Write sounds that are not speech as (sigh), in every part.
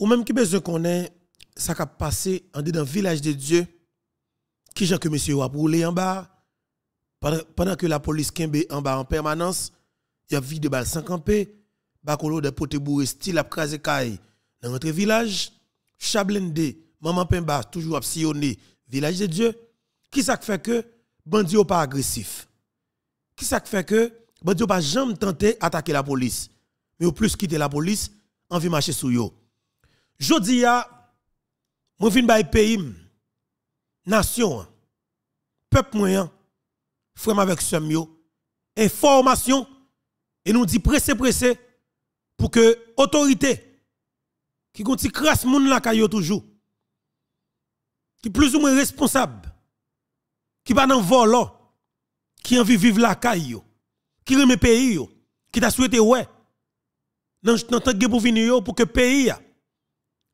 Ou même qui besoin qu'on ait ça qui a passé en dans village de Dieu, qui j'en que monsieur a brûlé en bas, pendant que la police est en bas en permanence, il y a vide de balles sans camper, bakolo de pote bourré, style à crasé caille dans notre village, chablende, maman pemba, toujours à village de Dieu, qui ça fait que ou pas agressif? Qui ça fait que ou pas jamais tenté attaquer la police? Mais au plus quitter la police, envie marcher sur yo. Jodi ya, mou vin bay pays, nation, peuple moyen, frem avec yo, information, et nous dit pressé, pressé, pour que autorité, qui conti crasse moun la kayo toujours, qui plus ou moins responsable, qui va dans volant, qui envie vivre la caille, qui remet pays, qui t'a souhaité ouais, dans tant que pour venir pour que pays,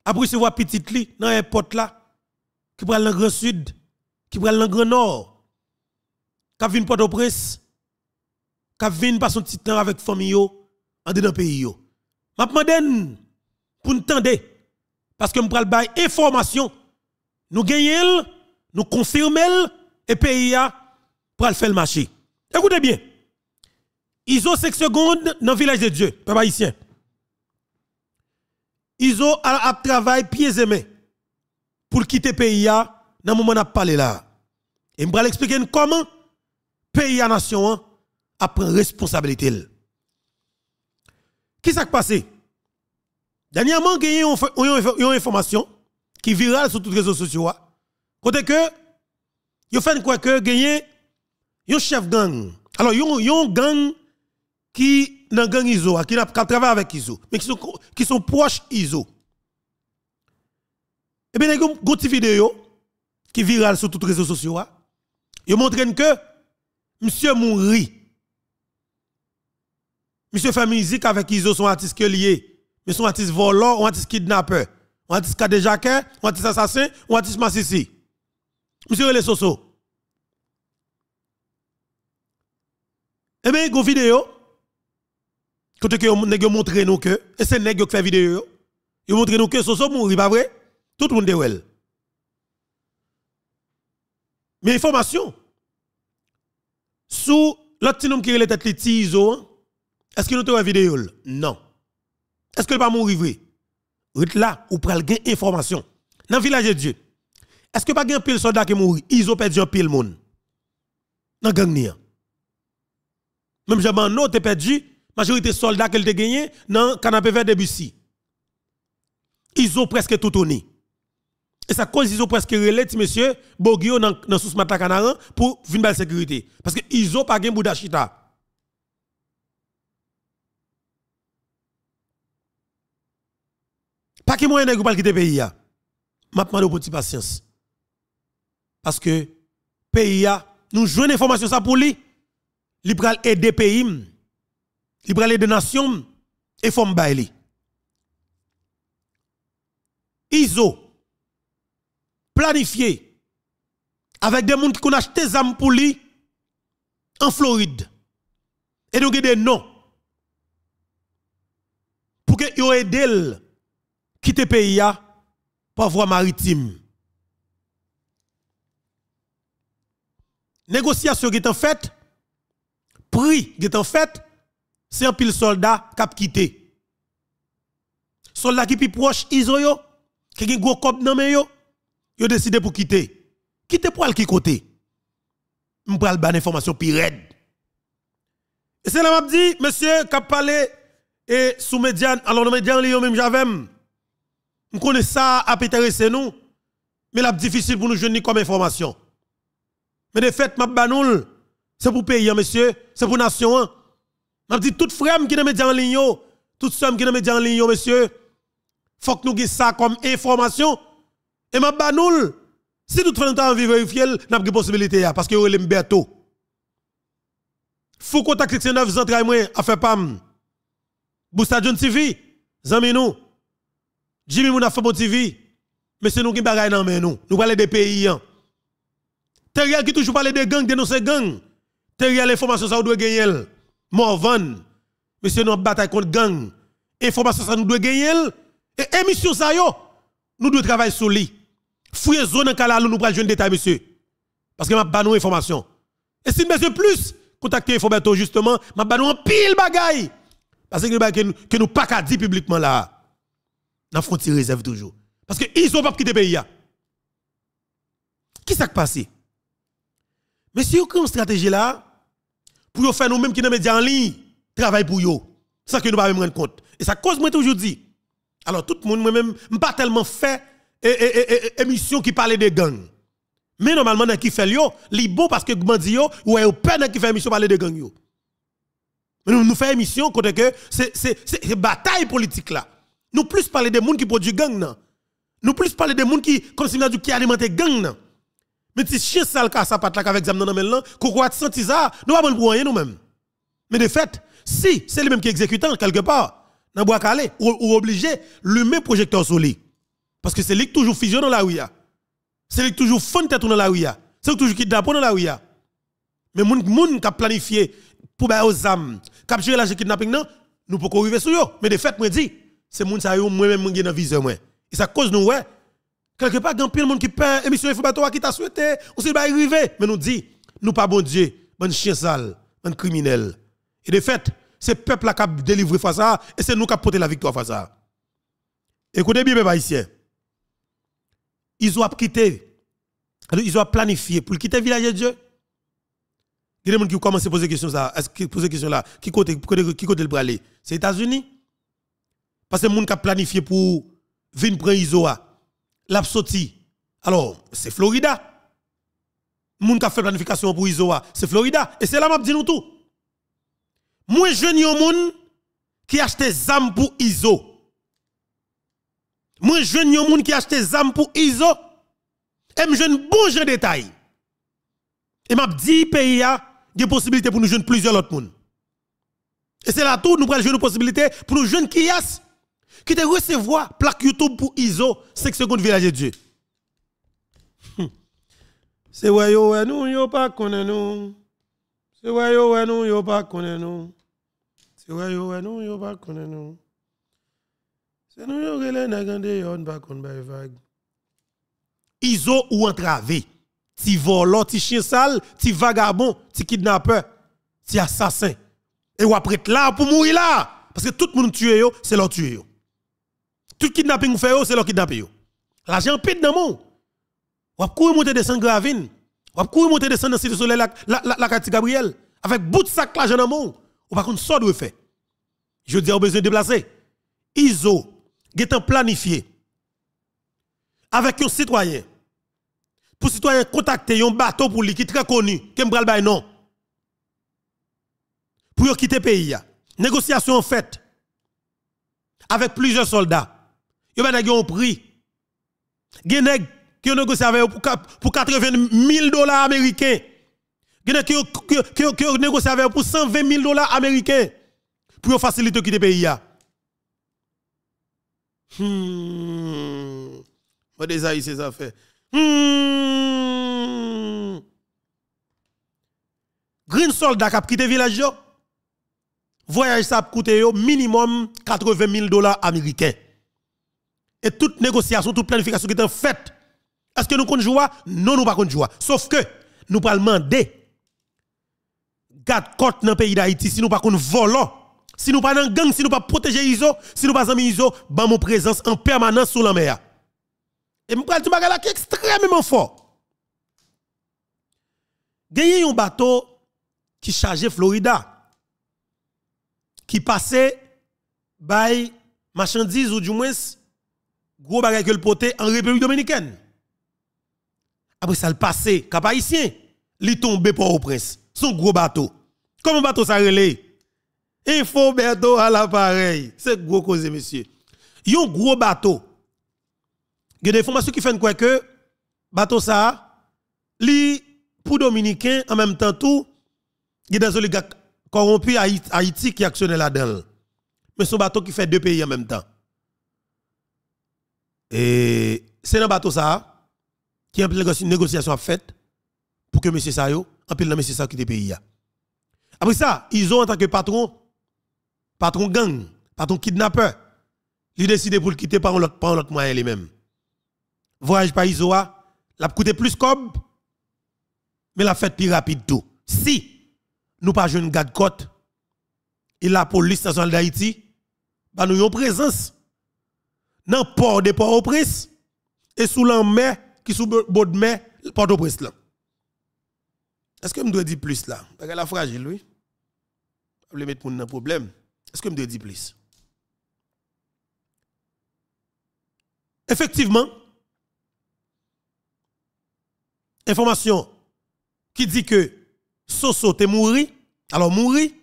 après voir petit li dans un porte là qui prend le grand sud qui prend le grand nord qui vient pour au prince qui vient passer un petit temps avec famille en dedans pays Je m'a demande pour nous parce que nous prends des information nous gagnons nous confirmons et pays a pour faire le marché écoutez bien ils ont 5 secondes dans le village de Dieu, peuple haïtien. Ils ont à, travailler pieds et mains pour quitter le pays dans le moment où on parlé là. Et je vais expliquer comment le pays à nation a pris responsabilité. Qu'est-ce qui s'est passé? Dernièrement, il y a une information qui est virale sur tous les réseaux sociaux. Hein. Côté que, il y a un chef gang. Alors, il y a un gang qui dans gang ISO, qui travaillent avec ISO, mais qui sont, qui sont proches ISO. Et eh bien, il y a une petite vidéo qui est virale sur tous les réseaux sociaux. Hein. Il montre que M. Mouri, monsieur fait musique avec ISO, son artiste lié, mais son artiste volant, un artiste artistes un artiste jacquet, un artiste assassin, un artiste massissi. Monsieur les Soso. Eh bien, il y a une vidéo ce que nèg montré nous que et c'est nèg qui fait vidéo. Yo montré nous que sont mouri pas vrai Tout le monde est Mais information sous l'autre homme qui est la tête tizo hein? est-ce que nous avons vidéo Non. Est-ce que le pas mourir vrai là ou prend gain information. Dans village de Dieu. Est-ce que pas un pile soldat qui mouri Ils ont perdu un pile monde. Dans gang hein? Même j'ai ban est perdu majorité soldats qu'elle a gagné dans le canapé vert Bussy. Ils ont presque tout tourné. Et ça cause ils ont presque relé monsieur dans sous mata pour venir la sécurité parce qu'ils ont pas gain Boudachita. Pas que moyen pays. pas quitter pays je vous peu de patience. Parce que pays hein, nous nous une information ça pour lui. Il est aider pays hmm. Il prend les nations et font bail. Iso planifié avec des gens qui ont acheté des pour lui en Floride. Et donc, il y a des noms pour que vous aidez e quitter le pays pour voie maritime. Négociation qui est en fait, prix qui est en fait, c'est un pile soldat qui a quitté. Soldat qui plus proche de qui un gros cop nan il a décidé de quitter. Quitter pour aller qui côté. On pral une information pi Et c'est là m'a dit monsieur qui a parlé et sous médiane, alors le médiane li même j'avais Je connais ça à rester nous mais la difficile pour nous jeune comme information. Mais de fait m'a banoul c'est pour payer monsieur, c'est pour nation. M'a dit toute femme qui dans média en ligne, toute somme qui dans média en ligne, monsieur, faut que nous ayons ça comme information et m'a banoul. Si tout frère temps envie vérifier, n'a pas possibilité hein, parce que yo le Berto. Faut contact section 9 central moi a fait pam. Hmm. Bousta John TV, zami nous. Jimmy Mouna Fabo TV. c'est nous qui bagaille dans main nous. Nous parlons des pays. Hein. Terriel qui toujours parle de gang, dénoncer gang. Terriel l'information ça doit gagner. Morvan, monsieur nous bataille contre gang. Information ça nous doit gagner. Et émission ça yo, nous devons travailler sur lui. Fouillez zone en calalou, nous prenons jeune détail, monsieur. Parce que m'a pas information. Et si monsieur plus, contactez Foberto justement, m'a pas en pile bagaille. Parce que, nous ne nous pas dire publiquement là. Dans frontière réserve toujours. Parce que ils ont pas quitté pays Qu'est-ce Qui s'est passé? Monsieur, si vous une stratégie là, pour faire nous-mêmes qui nous les médias en ligne, travail pour eux, sans que nous ne pas rendre compte. Et ça cause moi toujours dit. Alors tout le monde, moi-même, je n'ai pas tellement fait eh, eh, eh, émission qui parlait de gangs. Mais normalement, dans qui fait yo, li bon parce que je dis ou est peur dans qui fait émission parler de gang Mais nous, nous faisons émission contre que c'est bataille politique là. Nous plus parler des monde qui produit gang non. Nous plus parler des monde qui consomme du qui alimente gang non. Mais si chien sale cas sa patte avec zam dans là, qu'on a senti ça, nous pas pour rien nous-mêmes. Mais de fait, si c'est lui-même qui exécutant quelque part, dans bois calé, ou, obligé, le même projecteur sur lui. Parce que c'est lui qui toujours fusionne dans la rue. C'est lui qui toujours fond tête dans la rue. C'est lui qui toujours kidnappé dans la rue. Mais moun moun qui a planifié pour ba aux âmes, capturer la kidnapping non, nous pouvons arriver sur yo. Mais de fait, moi dis c'est moun ça yo moi même gen dans viseur moi. Et ça cause nous ouais, Quelque part, il y a de monde qui peint émission informatoire qui t'a souhaité, ou s'est pas arriver. Mais nous dit, nous pas bon Dieu, bon chien sale, bon criminel. Et de fait, c'est peuple qui a délivré face à et c'est nous qui avons porté la victoire face à Écoutez bien, mes haïtiens. Ils ont quitté, ils ont planifié pour quitter le village de Dieu. Il y a des gens qui commencent à poser question ça. Est-ce question là Qui côté qui côté le C'est les États-Unis Parce que les gens qui ont planifié pour venir prendre Isoa l'a Alors, c'est Florida. Moun qui fait planification pour Isoa, c'est Florida. Et c'est là m'a dit nous tout. Moi, jeune yon moun qui achète des armes pour ISO. Moi, jeune yon moun qui achète des armes pour ISO. Et jeune bon jeu détail. Et m'a dit pays a des possibilités pour nous jeune plusieurs autres moun. Et c'est là tout nous prenons jeune possibilité pour nous jeunes qui as qui te recevoir plaque YouTube pour ISO 5 secondes village de Dieu. Hmm. C'est ouais yo ouais nous yo pas connaît nous. C'est ouais yo ouais nous yo pas connaît nous. C'est ouais yo ouais nous yo pas connaît nous. C'est nous yo relè n'a gandé yo pas connaît bay vague. ISO ou entravé. Ti volant, ti chien sale, ti vagabond, ti kidnappeur, ti assassin. Et ou après là pour mourir là parce que tout le monde tué yo, c'est leur tué yo. Tout kidnapping fait, oh, c'est le kidnapping. L'agent pite dans le monde. Vous courir monter descendre gravine. va pouvez monter descendre dans le de soleil, la, la, la, la Gabriel. Avec bout de sac l'argent dans le monde. Ou par contre, ça Je dis, vous oh, besoin de déplacer. ISO, est planifié. Avec un citoyen. Pour citoyen contacter un bateau pour lui qui est très connu, qui est non. Pour quitter le pays. Négociation en fait. Avec plusieurs soldats. Vous avez un prix. Gen prix qui négocié pour 80 000 dollars américains. Gen prix qui qui négocié pour 120 000 dollars américains pour faciliter le pays a. Hmm. Moi des haïtiens ça fait. Green soldat qui a quitté village yo. Voyage coûté coûte minimum 80 000 dollars américains et toute négociation, toute planification qui est faite, est-ce que nous comptons jouer Non, nous ne comptons pas jouer. Sauf que nous pas demander garde côte dans le pays d'Haïti si nous pas comptons Si nous pas dans gang, si nous pas protéger ISO, si nous pas amis ISO, ban mon présence en permanence sur la mer. Et nous parle de qui est extrêmement fort. eu un bateau qui chargeait Florida, qui passait by marchandises ou du moins gros bagage que le poté en République dominicaine. Après ça, le passé, cap haïtien, il tombe pour au prince. Son gros bateau. Comment bateau ça Il faut Berto à l'appareil. C'est gros cause, monsieur. Yon gros bateau. Il y a des formations qui font quoi que bateau ça, li pour Dominicain, en même temps tout, il y a des oligarques corrompus à Haïti qui actionnent là-dedans. Mais son bateau qui fait deux pays en même temps. Et c'est dans bateau ça qui a une négociation faite pour que M. Sayo, un pile de M. Sayo qui pays. Après ça, ils ont en tant que patron, patron gang, patron kidnappeur, ils décident pour le quitter par un autre moyen les mêmes. Voyage par Isoa, l'a coûté plus comme mais la fait plus rapide tout. Si nous pas une garde côte et la police nationale d'Haïti, bah nous une présence dans le port de Port-au-Prince et sous la qui sous bord de mer Port-au-Prince Est-ce que je dois dire plus là Parce qu'elle est fragile, oui. Je vais mettre pour un problème. Est-ce que je dois dire plus Effectivement, information qui dit que Soso est mort, alors morti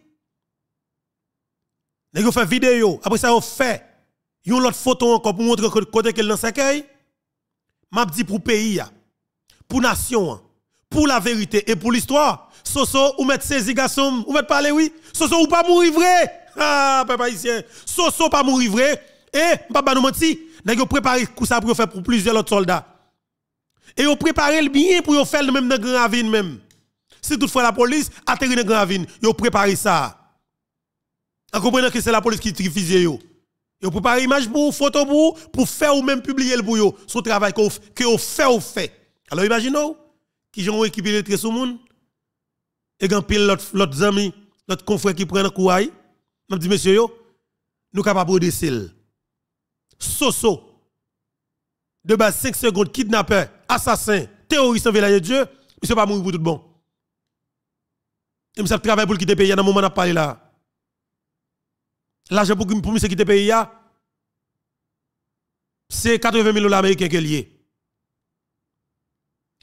Vous ont fait vidéo, après ça on fait Yon lot photo encore pour montrer côté qu'elle dans cercueil. M'a dit pour pays pour nation, pour la vérité et pour l'histoire. Soso ou mettre saisi garçon, ou mettez parler oui. Soso ou pas mourir vrai. Ah papa ici. Soso pas mourir vrai et papa nous menti. vous yo préparé ça pour faire pour plusieurs autres soldats. Et vous préparé le bien pour yon faire même dans Grand Ravine même. Si toutefois la police atterrit dans Grand Ravine, yo préparé ça. En comprenant que c'est la police qui trifise yo. Vous préparez image pour photo pour pour faire ou même publier le bouillon, son travail que vous fait ou fait. Alors imaginez qui ont équipé électrique sur monde et grand pile l'autre ami, notre confrère qui prend un couaille. Nous dit monsieur yo, nous capables de celle. Soso de base 5 secondes kidnappeur, assassin, terroriste en de Dieu, monsieur pas mourir pour tout bon. Et monsieur ça travail pour quitter pays dans moment n'a parlé là. L'argent pour, me monsieur quitter le pays, c'est 80 000 dollars américains qui est lié.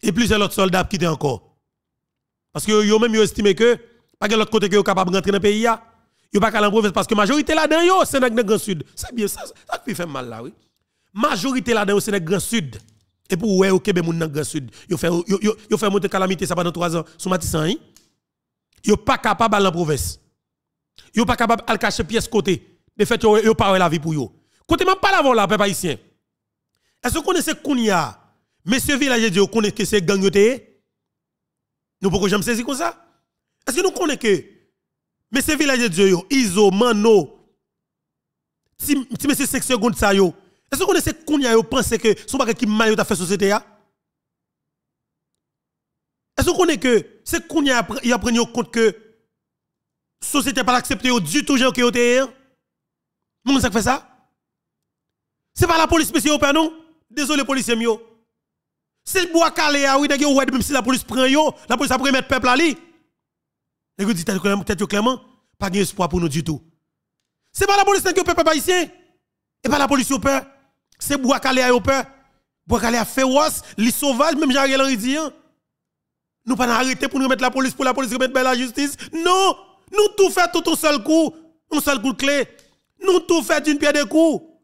Et plusieurs autres soldats quittent encore. Parce que yo même estimé que, pas de l'autre côté que sont capable de rentrer dans le pays, yo pas qu'à en province parce que la majorité là-dedans c'est dans le Grand Sud. C'est bien ça, ça qui fait mal là, oui. Majorité là-dedans c'est dans le Grand Sud. Et pour ouais, ok, Québec dans le Grand Sud. Yo fait, yo, fait monter calamité ça pendant trois ans, sous Matissan, hein? Yo pas capable en province yo pas capable de cacher pièce côté. De fait, yo, yo pas la vie pour yo. Côté même pas l'avant là, peuple haïtien. Est-ce que vous connaissez Kounia? Monsieur Village, vous connaissez que c'est gang Nous pourquoi j'aime saisir comme ça? Est-ce que nous connaissons que Monsieur Village Dieu, Iso, Mano, si monsieur 5 secondes ça yo, est-ce que vous connaissez Kounia, vous pensez que son bagage qui mal t'a fait société Est-ce que vous connaissez que c'est Kounia, il a pris compte que société pas accepté du tout j'ai que Moun ça fait ça C'est pas la police monsieur non Désolé policier mio. C'est le bois calé ah oui même si la police prend yo, la police après mettre peuple à Et vous dites très clairement pas d'espoir pour nous du tout. C'est pas la police qui peuple haïtien. Et pas la police au peur. C'est bois calé au ah, peur. Bois calé ah, féroce, les sauvages, même jean à dit. Hein. Nous pas arrêter pour nous mettre la police pour la police remettre ben la justice. Non! Nous tout fait tout un seul coup, un seul coup de clé. Nous tout fait d'une pierre de coup.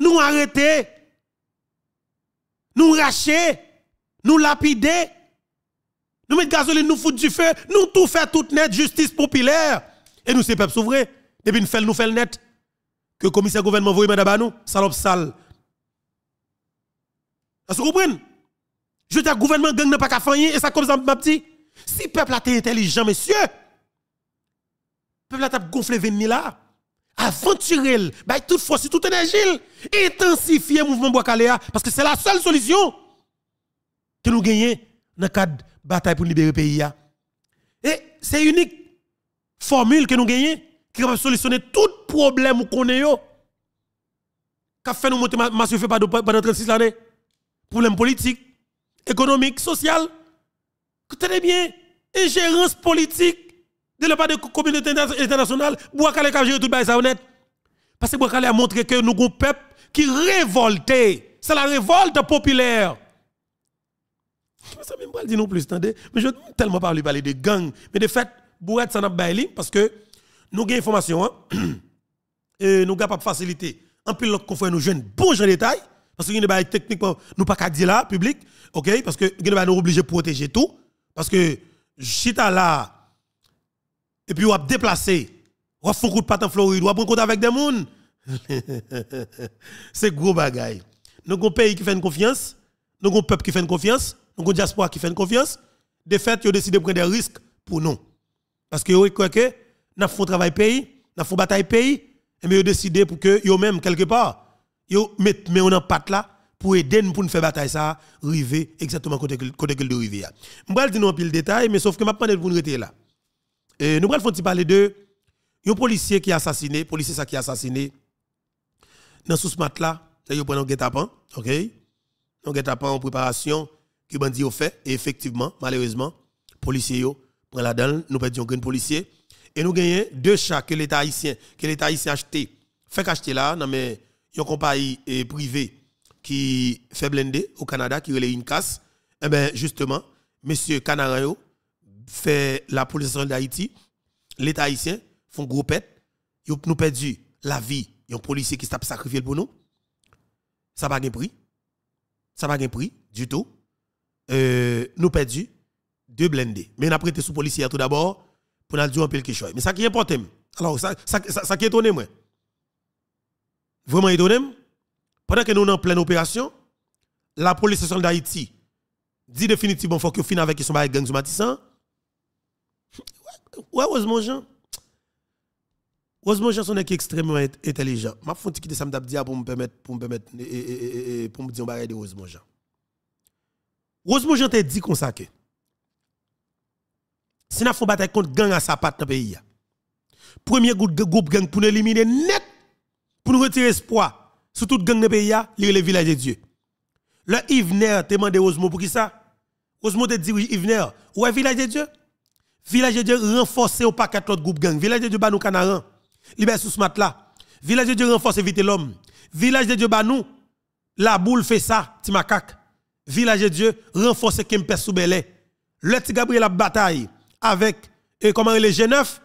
Nous arrêter. Nous racher. Nous lapider. Nous mettre gasoline, nous foutre du feu. Nous tout fait tout net, justice populaire. Et nous, c'est peuple souverain. puis nous faisons, nous net. Que le commissaire gouvernement voit, madame nous, salope sale. Vous comprenez? Je dis, le gouvernement gang n'a pas qu'à faire et ça comme ça, ma petite. Si le peuple a été intelligent, monsieur, le peuple a gonflé venir là. Aventurez-le, toute force, toute énergie, intensifiez le mouvement bois parce que c'est la seule solution que nous gagnons dans le cadre de la bataille pour libérer le pays. Et c'est unique formule que nous gagnons qui va solutionner tout problème qu'on a. Qu'a fait nous monter ma, ma fait pendant 36 années. Problème politique, économique, social. Tenez bien, ingérence politique de la part de la communauté internationale, Bouakale a géré tout le ça honnête. Parce que vous a montré que nous avons un peuple qui révolté. C'est la révolte populaire. Je ne sais pas plus, Mais je ne tellement pas parler de gang. Mais de fait, ça s'en a parce que nous avons des hein. (clears throat) Et nous avons pas facilité. En plus, confrère nous jeunes, bon en détail. Parce que nous avons techniquement, nous pas dire là, public. OK? Parce que nous sommes obligés de protéger tout. Parce que Chita là, et puis on va déplacer, on va faire coup de patte en Floride, on va prendre compte avec des gens. (laughs) C'est gros bagaille. Nous avons un pays qui fait une confiance, nous avons un peuple qui fait une confiance, nous avons une diaspora qui fait une confiance. De fait, ils ont de prendre des risques pour nous. Parce que vous croient que nous avons un travail pays, nous avons bataille pays, et ils ont décidé pour que eux même quelque part, ils mettent mais on patte là, pour aider nous pour nous faire bataille ça, river exactement côté côté de rivière. Je vais dire un pile détail, mais sauf que vais pour nous avons là. Et nous allons parler de un policier qui a assassiné, policier ça qui a assassiné dans sous mat là, guet OK en préparation que bandit au fait effectivement, malheureusement, policier yo prend la dalle, nous nous un policier et nous gagnons deux chats que l'État haïtien, que l'État haïtien acheté, fait acheter là dans mais yon compagnie eh, privée qui fait blender au Canada, qui relève une casse, eh bien, justement, M. Canario fait la police d'Haïti, l'État haïtien, font groupette, ils nous perdu la vie, il y a un policier qui s'est sacrifié pour nous. Ça n'a pas un prix. Ça n'a pas de prix du tout. Euh, nous perdu deux blindés. Mais on a prêté sous policier tout d'abord pour nous dire un peu chose, Mais ça qui est important, alors ça, qui est étonné, moi. Vraiment étonné, pendant que nous sommes en pleine opération, la police nationale d'Haïti dit définitivement qu'il faut que finisse avec son gangs avec gang Matissan. Ouais, heureusement Jean. Heureusement Jean son équipe extrêmement intelligent. M'a vais quitter ça me dire pour me permettre pour me permettre pour me dire on de heureusement Jean. Jean t'a dit comme ça que si nous faut bataille contre gang à sa patte dans le pays. Premier groupe gang pour éliminer net pour nous retirer espoir sous toute gang de pays, il a le village de Dieu. Le Yvner te demande Osmo pour qui ça? Osmo te dit oui, Yvner, où est village de Dieu? Village de Dieu renforcé au paquet l'autre groupe gang. Village de Dieu, banou canaran. Libère sous ce mat Village de Dieu renforcé vite l'homme. Village de Dieu, banou. La boule fait ça, ti Village de Dieu renforcé Kempes Soubelé. Le petit Gabriel a bataille avec, et comment il est G9?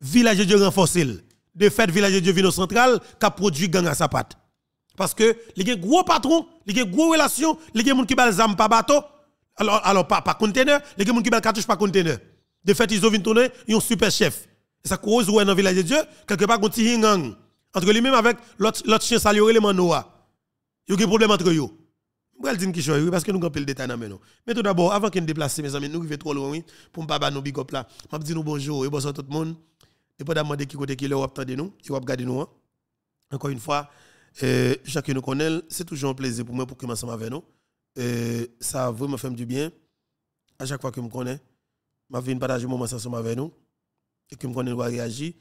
Village de Dieu renforcé. De fait, village de Dieu vino central, qui a produit gang à sa patte. Parce que les gens gros patrons, les gens gros relations, les gens qui les armes bateau, alors, alors pas par conteneur, les gens qui les cartouche par conteneur. De fait, ils ont tourner, ils ont super chef. Et ça cause ouais dans le village de Dieu, quelque part, un petit gang. Entre lui-même avec l'autre chien salué, les manoa. Il y a un problème entre eux. Je vais dire chose oui, parce que nous avons le détail dans Mais tout d'abord, avant qu'ils nous déplacent, mes amis, nous vivons trop loin, oui, pour pas nos big up là. Je vous dis bonjour et bonsoir tout le monde. Et pas demander qui côté qui est là, vous nous nous, vous regardez nous. Encore une fois, et que nous connaît, c'est toujours un plaisir pour moi pour que ensemble avec nous. Et ça vraiment fait du bien. À chaque fois que je me connais, je viens partager mon moment avec nous et que je connais réagir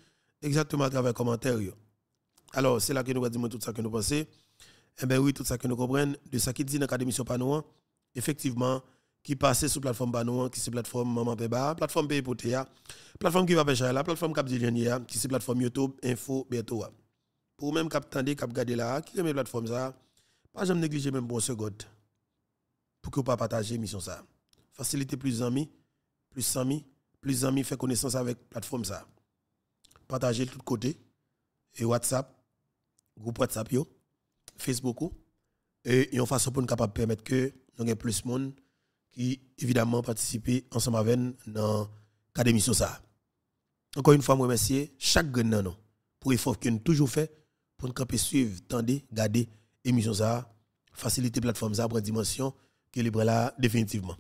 exactement à travers les commentaires. Alors, c'est là que nous dire tout ça que nous pensons. Eh bien oui, tout ça que nous comprenons, de ça qui dit dans l'Académie sur Panouan, effectivement, qui passe sur la plateforme Panouan, qui est la plateforme Maman Peba, la plateforme Potéa e la plateforme qui va pêcher, la plateforme Cap qui est la plateforme YouTube, Info, Bientôt pour même cap tendez cap garder là qui remet plateforme ça pas jamais négliger même bon seconde pour que pas partager mission ça faciliter plus amis plus amis plus amis faire connaissance avec plateforme ça partager de tous côtés et WhatsApp groupe WhatsApp yo Facebook ou, et une façon pour nous capable permettre que nous ayons plus de monde qui évidemment participent ensemble avec dans l'émission ça encore une fois, je remercie chaque gagnant pour l'effort qu'il a toujours fait pour nous camper suivre, tendez, garder émission ça, faciliter plateforme ça, prendre dimension que libre là définitivement.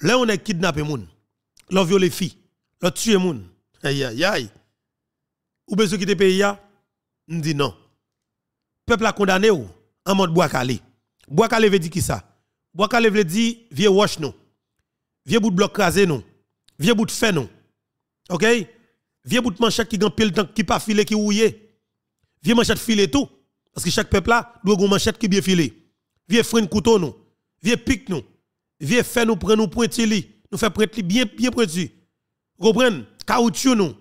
Là on est kidnappé moun, là violé filles, là tué moun. Aïe aïe aïe. Ou besoin quitter pays là nous dit non. Peuple a condamné ou en mode bois calé. Bois calé veut dire qui ça Bois calé veut dire vieux wash non. Vieux bout de bloc crasé non. Vieux bout de fer non. OK Vieux bout de manchette qui gagne pile temps qui pas filé qui rouille. Vieux manchette filet tout. Parce que chaque peuple là, doit une manchette qui bien filé. Vieux freine couteau nous. Vieux pique nous. Vieux fait nous prendre nous Nous fait li bien bien pointu. Comprenez Caoutchouc nous,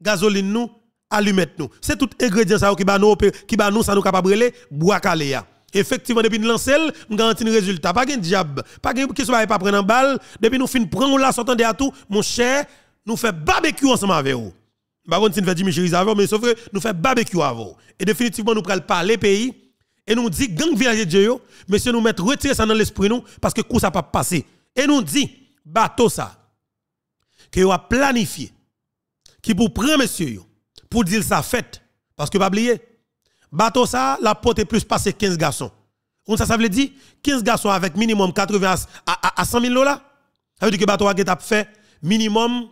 gasoline nous, allumette nous. C'est tout ingrédient ça qui va nous qui ba nous ça nous capable bois caléa. Effectivement depuis nous lancer, nous garantissons un résultat. Pas gain diable, pas gain qui soit pas prendre en balle, depuis nous fin prendre la sortant de à tout, mon cher, nous fait barbecue ensemble avec vous mais sauf que nous faisons barbecue avant. Et définitivement, nous prenons parler pays. Et nous disons gang village de Dieu, monsieur, nous mettre retirer ça dans l'esprit, parce que coup ça pas passer Et nous disons bateau ça, que vous a planifié, qui pour prendre monsieur, pour dire ça fait, parce que pas oublier, bateau ça, la porte plus passé 15 garçons. ça, veut dire 15 garçons avec minimum 80 à, 100 000 dollars. Ça veut dire que bateau a fait minimum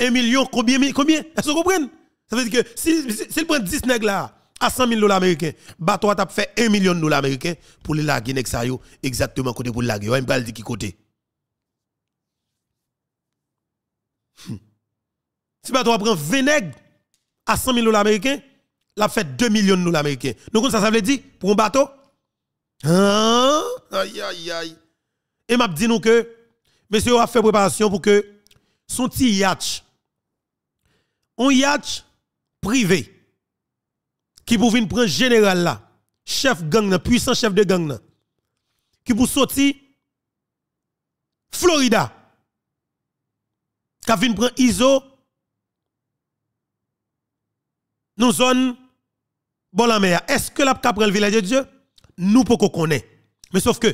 1 million, combien, combien Est-ce que vous comprenez Ça veut dire que si, si, prend 10 nègres là, à 100 000 dollars américains, bateau t'a fait 1 million de dollars américains pour les laguer exactement côté pour les laguer. Il pas dire qui côté. Hmm. Si a prend 20 nègres à 100 000 dollars américains, l'a fait 2 millions de dollars américains. Donc ça, ça veut dire pour un bateau hein? Aïe, aïe, aïe. Et m'a dit nous que monsieur a fait préparation pour que son petit yacht. Un yacht privé qui pour venir prendre général là, chef gang puissant chef de gang qui pour sortir Florida. Qui vient prendre ISO nous zone bon la mer. Est-ce que la prend le village de Dieu Nous pouvons connaître. Mais sauf que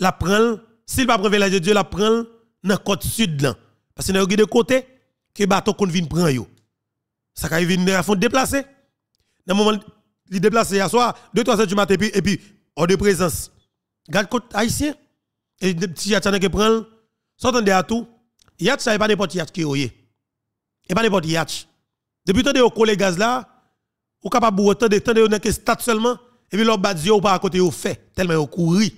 la prend, s'il pas prendre le village de Dieu, la prend dans côte sud là parce que nous avons des côtés que bateau qu'on vient prendre yo ça quand vient à fond déplacer dans moment il déplacer à soir 2 3 heures du matin et puis et puis hors de présence garde côte haïtien et petit y a qui prend s'entendez à tout yacht ça n'est pas n'importe yacht qui oh, est et pas n'importe yacht depuis tant de collègues là ou capable de tant de tant de dans stade seulement et puis leur badio pas à côté au fait tellement au courir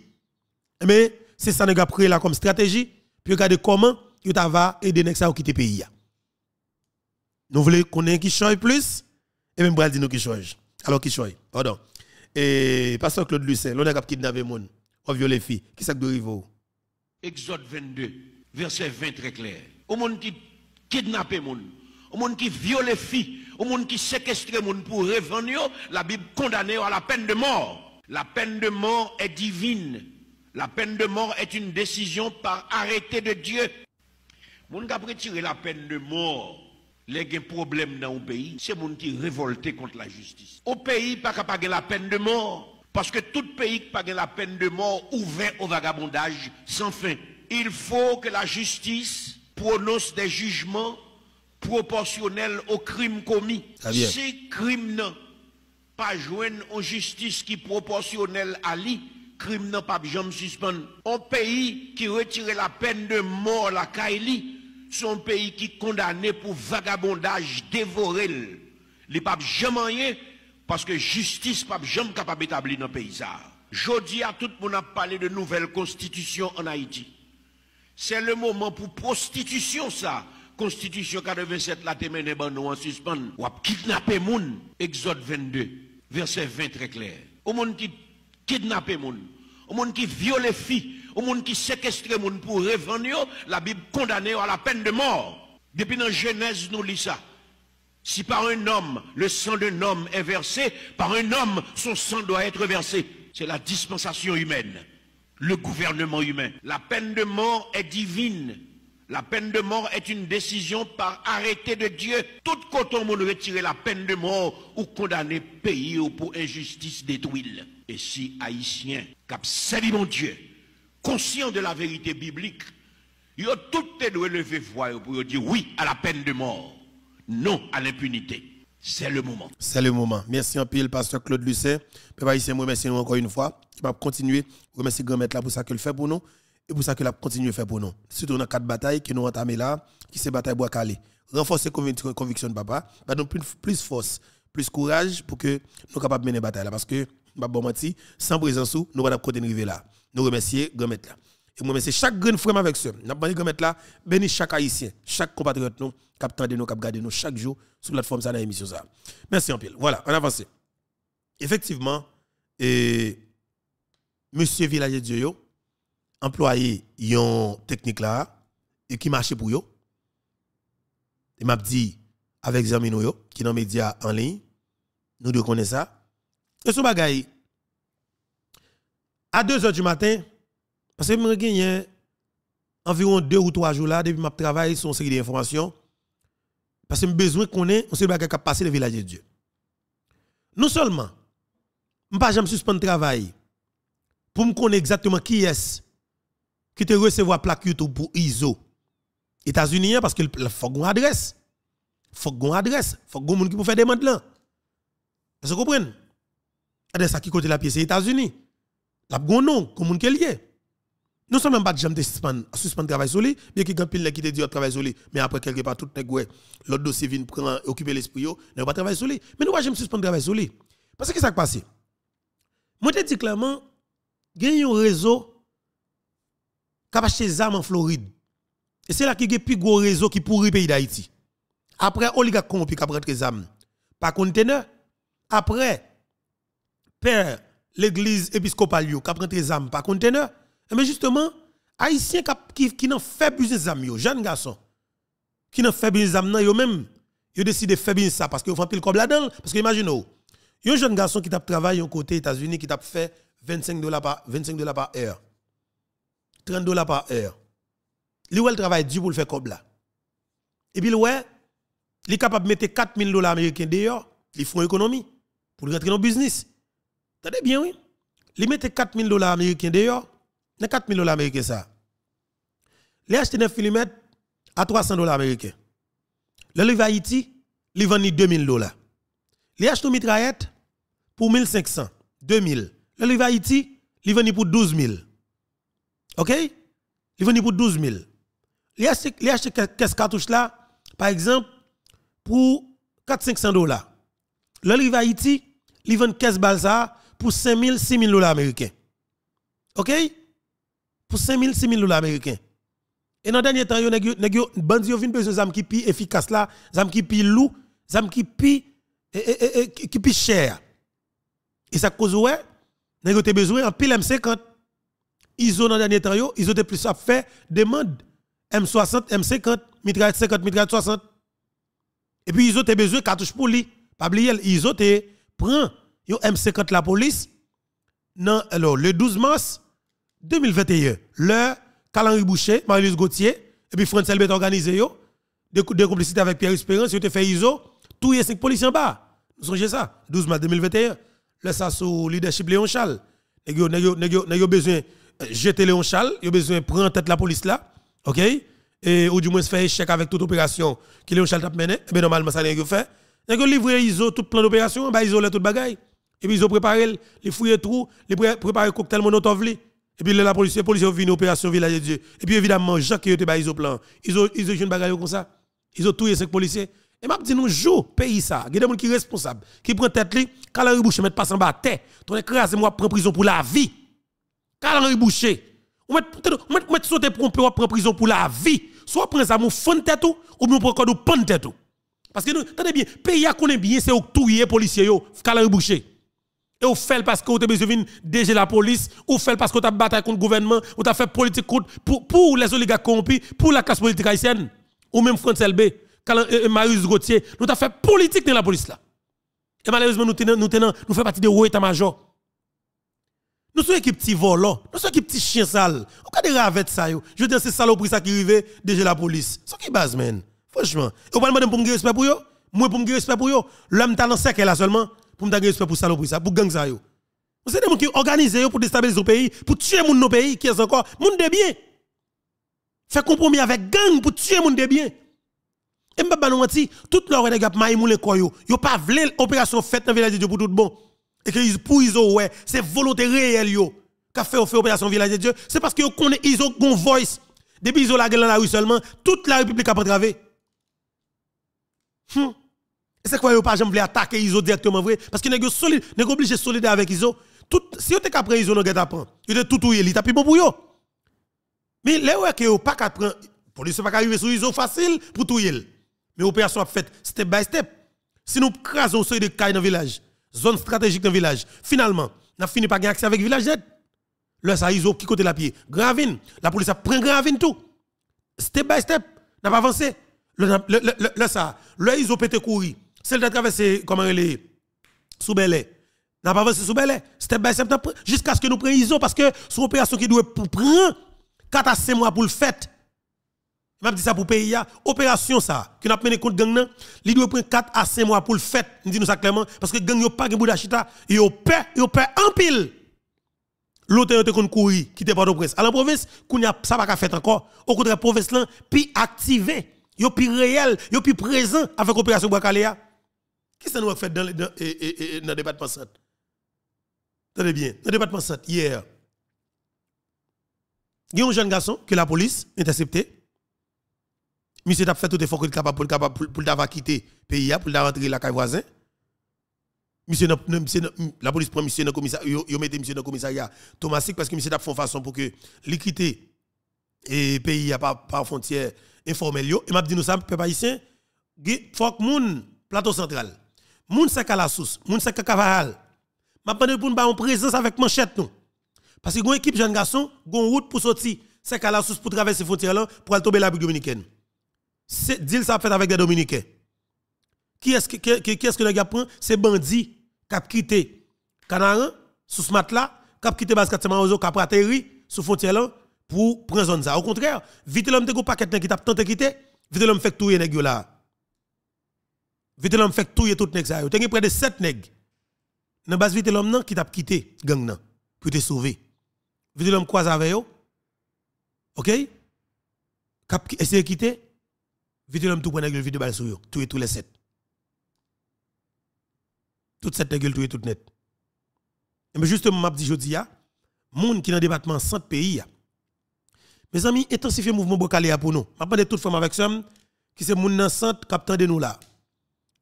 mais c'est ça n'est pas pris là comme stratégie puis regardez comment t'a va aider nexa à quitter le pays nous voulons connaître qui change plus et même bral nous qui change alors qui change pardon et pasteur Claude Lucet, l'on a kidnappé monde on viole filles qui ça de Exode 22 verset 20 très clair au monde qui kidnappe monde au monde qui viole filles au monde qui séquestre monde pour revenir la bible condamne à la peine de mort la peine de mort est divine la peine de mort est une décision par arrêté de Dieu. Mon qui retiré la peine de mort, les problème dans un pays, c'est mon qui révolté contre la justice. Au pays, pas capable la peine de mort, parce que tout pays qui pas la peine de mort ouvert au vagabondage sans fin. Il faut que la justice prononce des jugements proportionnels aux crimes commis. Si crime n'a pas joindre en justice qui est proportionnelle à lui, crime n'a pas suspend. Un pays qui retire la peine de mort, la Kaili, c'est un pays qui est pour vagabondage, dévoré. Les papes jamais rien, parce que justice pas jamais capable d'établir dans le pays. Jodi à tout le monde a parlé de nouvelle constitution en Haïti. C'est le moment pour prostitution ça. Constitution 87 la témené nous en suspend. Ou kidnapper moun. Exode 22, verset 20 très clair. Au monde qui kidnapper au monde qui violent les filles, au monde qui séquestre moun pour revenir, la Bible condamne à la peine de mort. Depuis dans Genèse, nous lisons ça. Si par un homme, le sang d'un homme est versé, par un homme, son sang doit être versé. C'est la dispensation humaine, le gouvernement humain. La peine de mort est divine. La peine de mort est une décision par arrêté de Dieu. Tout côté on veut tirer la peine de mort ou condamner pays ou pour injustice détruite. Et si haïtien, cap mon Dieu, conscient de la vérité biblique, ils ont tout doit lever voix pour dire oui à la peine de mort, non à l'impunité. C'est le moment. C'est le moment. Merci en pile, pasteur Claude Lucet. Papa, Haïtien, moi, merci encore une fois. Je vais continuer. Merci grand là pour ça qu'il fait pour nous. Et pour ça que la continue à faire pour nous. Surtout dans quatre batailles que nous entamé là, qui c'est bataille bois calé. Renforcer la conviction de papa, bah, nous plus, plus force, plus courage pour que nous capables de mener bataille là. Parce que, bah, bon menti, sans présence, nous allons côté arriver là. Nous remercions grand là. Et moi, c'est chaque grand frère avec ceux. Nous avons grand là, béni chaque haïtien, chaque compatriote nous, qui de nous, qui garde nous chaque jour sur la plateforme ça la émission ça. Merci en pile. Voilà, on avance. Effectivement, et, monsieur Village Dieu, employé yon technique là et qui marche pour yo. Et m'a dit avec Zamino qui dans média en ligne, nous deux connaissons ça. Et ce bagay à 2h du matin parce que me gagné environ 2 ou 3 jours là depuis m'a sur une série d'informations parce que j'ai besoin qu'on ait on sait bagay qui passer le village de Dieu. Non seulement je ne pas jamais suspendre travail pour me connaître exactement qui est qui te recevoir plaque YouTube pour ISO. États-Unis, hein, parce qu'il faut une adresse. faut une adresse. faut que monde qui pour faire des demandes là. Vous comprenez? Adresse ça qui côté la pièce, c'est États-Unis. La bon nom, comme qui lié. Nous sommes même pas jambes suspendre suspendre travail sur lui, bien que y a pile qui te dit oh, travail sur lui, mais après quelque part tout le ouais, l'autre dossier vient occuper l'esprit yo, pouvons pas travail sur lui. Mais nous pas jamais suspendre travail sur lui. Parce que ça qui passé. Moi te dis clairement, a un réseau a acheté des armes en Floride. Et c'est là qu'il y a plus gros réseau qui pourrit le pays d'Haïti. Après, oligarque corrompu qui a pris des armes par conteneur. Après, père l'église épiscopale qui a pris des armes par conteneur. Mais eh justement, Haïtiens qui, n'ont fait plus des armes, jeunes garçons, qui n'ont fait plus des armes, eux même ils décident de faire bien ça parce qu'ils font pile comme là-dedans. Parce que imaginez, un oh, jeune garçon qui tape travail en côté États-Unis qui tape fait 25 dollars par, 25 dollars par heure. 30 dollars par heure. Lui, il travaille dur pour le faire comme là. Et puis, il est capable de mettre 000 dollars américains dehors, il font économie pour rentrer dans le business. Tenez bien, oui. Il met 000 dollars américains dehors, 4 000 dollars américains ça. Il achète 9 mm à 300 dollars américains. Le il va Haïti, il 2000 dollars. Il achète une mitraillette pour 1500, 2000. Le il va Haïti, il vend pour 12 000. OK Il venu pour 12 000. Il acheté caisse cartouches là, par exemple, pour 400-500 dollars. Là, il va à Haïti, il vend caisse balles ça pour 5 000, 6 000 dollars américains. OK Pour 5 000, 6 000 dollars américains. Et dans le dernier temps, il y a des gens qui sont efficaces là, d'armes qui sont qui sont chères. Et ça cause ouais, ils ont besoin en pile M50. ISO dans le dernier temps, yo, ISO de plus à faire demande M60, M50, mitraille 50, mitraille 60. Et puis ISO ont besoin de pour lui. Pas oublier, ISO ont prend M50 la police alors, le 12 mars 2021. le Calanri Boucher, Marius Gauthier, et puis France Elbert organisé yo, de, complicité avec Pierre Espérance, ils ont fait ISO, tout les 5 policiers en bas. Nous songez ça, 12 mars 2021. le ça sous leadership Léon Charles. Nous avons besoin jeter Léon Chal, il a besoin de prendre tête la police là, ok? Et, ou du moins faire échec avec toute opération que Léon Charles a menée, eh bien normalement ça n'est rien fait. Il ont livré tout bah, tout plan d'opération, bah, ils ont tout bagaille. Et puis ils ont préparé, les et trous, ils ont préparé cocktail Molotov. Et puis la police, la police a vu une opération Village de Dieu. Et puis évidemment, Jacques qui a le plan. Ils ont ils ont une bagaille comme ça. Ils ont tué cinq policiers. Et m'a dis nous joue pays ça, il y a des gens qui sont responsables, qui prend tête là, quand la bouche mettent pas en bas tête. Ton écrasé moi prend prison pour la vie. Henri Boucher. Ou mettre sauter pour un peu prendre prison pour la vie. Soit prendre ça mon fond tête ou bien prenez de pendre tête. Parce que nous, tenez bien, pays a connaît bien, c'est tout les policiers, Henri Boucher. Et vous faites parce que vous avez besoin de la police, ou fait parce que vous avez bataille contre le gouvernement, ou avez fait politique contre, pour, les oligarques corrompus, pour la classe politique haïtienne, ou même France LB, euh, euh, Marius Gauthier, nous t'as fait politique dans la police là. Et malheureusement, nous, tenons, nous, nous faisons partie de haut état-major. Nous sommes qui petit volant, hein. nous sommes qui petit chien sale. On peut dire avec ça yo. Je dis c'est pour ça qui arrive déjà la police. C'est qui base man. Franchement, Vous on pas demander pour me respect pour yo. Moi pour me respect pour yo. L'homme talent sec là seulement pour me respect pour saloperie ça, pour gang ça yo. Vous savez des gens qui organisent pour déstabiliser le pays, pour tuer de nos pays qui est encore monde de bien. Fait compromis avec gang pour tuer monde de bien. Et m'a pas nous toute tout leur gars maïmoulé koyo, yo pas vle l'opération faite dans village de pour tout bon et que pour ISO, ouais, c'est volonté réelle, yo, qu'a fait opération Village de Dieu, c'est parce que connaît ISO une voice. Depuis ISO la gueule dans la rue seulement, toute la République a pas travé. Hmm. Et C'est quoi, ont pas jamais attaquer ISO directement, vrai? Parce que nèg solide, nèg obligé solide avec ISO. Tout, si yo te capre ISO, non, gèta prend. ils ont tout ouye, li plus bon pour yo. Mais là, ouais, que yo pas qu'à prendre, police pas qu'à sur ISO facile pour tout Mais l'opération a faite step by step. Si nous crasons seuil de caille dans le village, zone stratégique dans le village. Finalement, n'a fini pas gagner accès avec le village Le ça iso qui côté la pied. Gravine, la police a pris gravine tout. Step by step, n'a pas avancé. Le, le, le, ça, le iso pété courir. Celle de traverser comment elle est sous belé. N'a pas avancé sous belé. Step by step jusqu'à ce que nous prenions iso parce que son opération qui doit prendre 4 à 5 mois pour le fait m'a dit ça pour pays opération ça qui n'a mené contre gang nan doit prendre 4 à 5 mois pour le faire dit nous ça clairement parce que gang yo pas de bouda chita yo paie yo paie en pile l'autre yo qui courir pas de presse à la province kounya ça pas fait encore au contraire la province là puis activé yo plus réel yo plus présent avec l'opération Bakalea. caléa qu'est-ce que nous fait dans dans le département santé Tenez bien dans le département santé, hier il y a un jeune garçon que la police intercepté Monsieur d'a fait tout effort qu'il capable pour capable pour pour d'avoir quitté pays hein, pour rentrer la caille voisin. Monsieur la police prend monsieur dans commissariat, yo mettez monsieur dans commissariat Thomasic parce que monsieur d'a fait façon pour que l'équité et pays par par frontière informel yo et m'a dit nous ça peuple haïtien faut que moun plateau central moun c'est la moun c'est cavaral m'a demandé pour nous en présence avec manchette nous parce que une équipe jeune garçon gon route pour sortir c'est la pour traverser frontière là pour aller tomber la République dominicaine c'est deal ça fait avec des Dominicains. Qui est-ce que, qui, ce que les gars prend? C'est bandit qui a quitté Canaran, sous ce matelas, qui a quitté base 400 qui a atterri sous frontière là pour prendre zone ça. Au contraire, vite l'homme te go paquet qui t'a tenté quitter, vite l'homme fait tout les nèg là. Vite l'homme fait tout tout nèg ça. Tu près de 7 nèg. Dans base vite l'homme qui t'a quitté gang là pour te sauver. Vite l'homme croise avec eux. OK? Cap essayer quitter Vite l'homme tout prenne gueule vite balle sur Tout et tous les sept. Toutes sept gueule et tout net. Et mais justement m'a dit y a, moun qui dans département centre pays Mes amis, intensifiez mouvement ya pour nous. M'a de toute femme avec somme qui c'est moun dans centre capteur de nous là.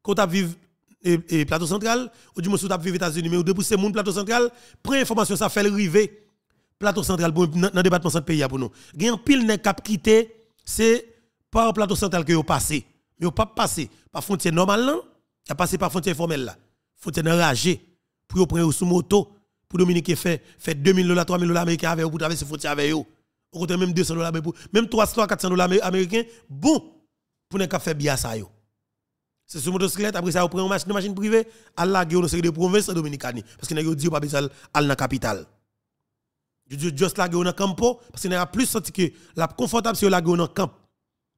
Quand as vive, et, plateau central ou du moins sous t'a aux États-Unis mais ou de c'est moun plateau central, prend information ça fait le plateau central dans département centre pays pour nous. Gagne pile n'est cap quitté c'est par un plateau central que vous passez. Mais vous pas passé par frontière normale, non Vous passé par frontière formelle, là. Frontière enragée. Pour vous prendre sous moto. Pour Dominique fait, fait 2000 dollars, 3000 dollars américains avec vous pour traverser frontière avec vous. Vous même 200 dollars, même 300, 400 dollars américains. Bon, pour ne faire bien ça. C'est sous motosquelette, après ça, vous prenez une machine, machine privée, à la guerre, série de provinces Dominicani. Parce que vous dit pas besoin à la capitale. Juste la guerre dans le campo, parce qu'il y a plus senti que la confortable sur la guerre dans le camp.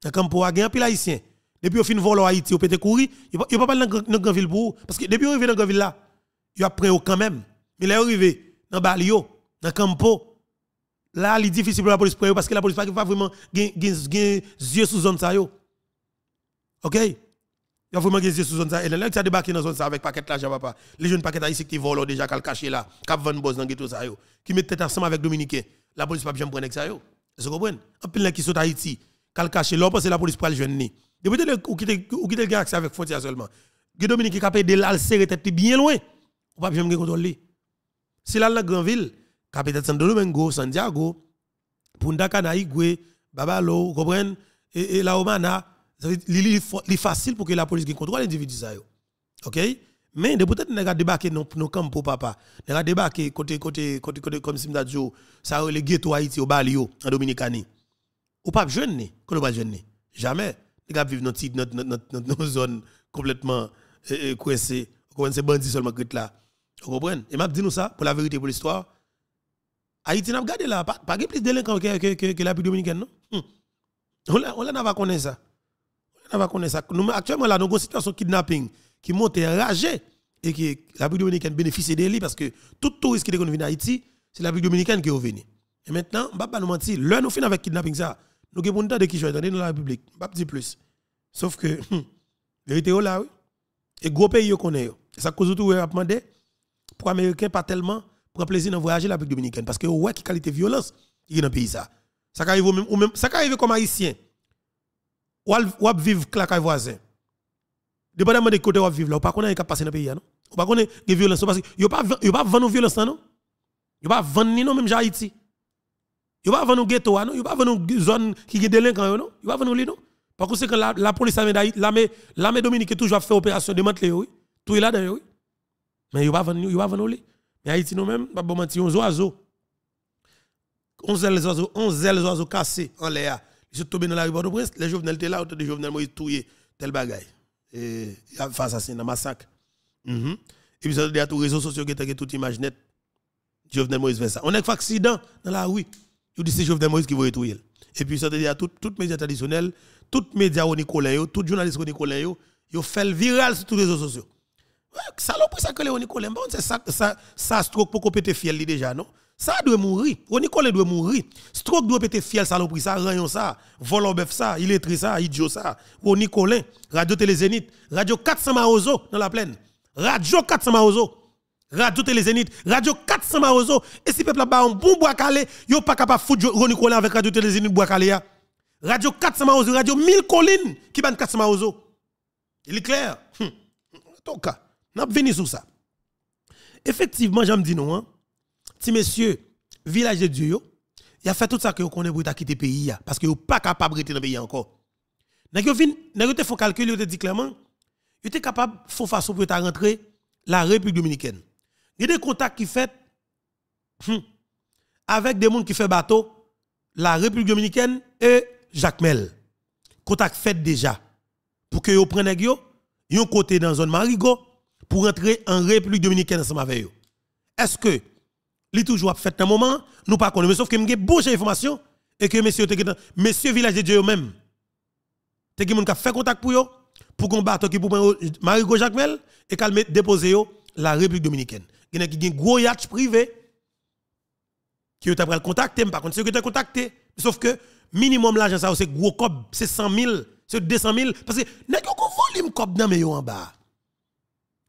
Dans campo pour un pile haïtien. Depuis au fin voler Haïti, au pété courir, il pas pas dans grand ville pour parce que depuis arrivé dans grand ville là, il a pris quand même. Mais là arrivé dans Balio, dans campo là, il est difficile pour la police parce que la police pas vraiment yeux sous zone ça yo. OK il y a vraiment des yeux sous zone ça. Et là, tu as débarqué dans zone ça avec paquet là, papa. Les jeunes paquets haïtien qui volent déjà, qui cachés là, qui dans ghetto ça yo, qui mettent tête ensemble avec Dominicain. La police pas jamais prendre ça yo. Vous comprenez? Un pile qui sont Haïti qu'elle cache là parce que la police pour le jeune ni depuis que ou quitter ou accès avec frontière seulement que Dominique qui a payé de l'alcéré serrer bien loin on pas jamais contrôler c'est là la grande ville capitale Santo Domingo Santiago, Diego Punta Cana Igwe Babalo vous comprenez et, la Omana c'est facile pour que la police contrôle l'individu ça OK mais de peut-être n'a débarqué dans nos camps pour papa n'a débarqué côté côté côté comme dit, ça le ghetto Haïti au Balio en Dominicanie ou pas jeune, qu'on ne pas jeune. Jamais. Les gars vivent dans notre zone complètement euh, euh, coincée. Vous comprenez, c'est bandit seulement qui là. Vous comprenez Et m'a dit nous ça, pour la vérité, pour l'histoire. Haïti n'a pas gardé là, pas plus délinquant que, la République dominicaine, non hum. On n'a pas connu ça. On n'a pas connu ça. Nous, actuellement, là, nous avons une situation de kidnapping qui monte rage et que la République dominicaine bénéficie de parce que tout touriste qui est venu en Haïti, c'est la République dominicaine qui est venu. Et maintenant, on ne va pas nous mentir, l'un nous finit avec kidnapping ça. Nous avons des de qui je dans la République. Pas dire plus. Sauf que, hum, vérité là, oui. Et gros pays, yo connaît. Et ça cause tout, a demandé pour Américains, pas tellement, pour plaisir de voyager la République dominicaine. Parce que, ouais, qui qualité de violence, il y dans le pays, ça. Ça arrive, même, ou même, arrive comme haïtien. Ou à vivre claque voisin. Dépendamment de côté où vivre là, ou pas qu'on est capable dans le pays, non? Ou pas qu'on des violence, parce que, yo pas, yo pas vendre violence, non? Yo pas vendre, non, même, j'ai Haïti. Ils ne vont pas ghetto, hein, non. Ils ne vont pas nous zone qui est délinquant, hein, non. Ils ne vont pas nous non. Par que la, la police l'armée, dominique dominicaine toujours fait opération de manteler, oui. Tout est là dedans, oui. Mais ils ne vont pas nous les. Mais Haïti nous-mêmes, bah bon mentir, un oiseaux. On a oiseaux, on zèle oiseaux cassés en l'air. Ils sont tombés dans la rue de brest prince les jeunes étaient là, autour des jeunes Moïse touillé tel bagaille. Et il y a un massacre. Mm Et puis ça a tous les réseaux sociaux qui étaient tout image Les Jovenel Moïse fait ça. On a un accident dans la rue. Vous dites c'est Jovenel qui veut Et puis, ça veut dire à toutes les médias traditionnels, Toutes les médias au Nicolas, tous les journalistes au Nicolas, ils font le viral sur tous les réseaux sociaux. Salope, ça que les Nicolas, bon, c'est ça, ça, ça, stroke pour qu'on pète fiel déjà, non? Ça doit mourir. Au Nicolas doit mourir. Stroke doit péter fiel, saloperie, ça, rayon ça, bœuf ça, illettré ça, idiot ça. Au Nicolas, Radio Zénith, Radio 400 Maozo dans la plaine. Radio 400 Maozo. Radio Télé Zénith, Radio 400 Marozo, et si peuple a un bon bois calé, yo pas capable de foutre Ronnie Colin avec Radio Télé Zénith bois calé. Radio 400 Marozo, Radio 1000 Collines, qui ban 400 Marozo. Il est clair. Hum. En tout cas, n'a venu sur ça. Effectivement, j'aime dire non, Si hein. messieurs, village de Dieu, il a fait tout ça que vous connaissez pour quitter le pays, parce que vous pas capable de rester dans le pays encore. Nèg yo vin, un te calcul, yo te dit clairement, yo te capable une façon pour ta rentrer la République dominicaine. Il y a des contacts qui fait faits hmm, avec des gens qui font bateau, la République dominicaine et Jacques Contact fait déjà. Pour que vous preniez yo, ont côté dans zone Marigot pour entrer en République dominicaine ensemble avec eux. Est-ce que les toujours fait un moment, nous pas mais sauf que une bonne information et que monsieur te monsieur village de Dieu même. Te qui moun fait contact pour eux, pour qu'on bateau qui pour Marigot Jacques et qu'elle déposer la République dominicaine il y a un gros yacht privé qui ont le contacté, par contre, c'est que tu contacté. Sauf que minimum l'argent, ça, c'est gros cob, c'est 100 000, c'est 200 000. Parce que, y pas un volume cob dans en bas.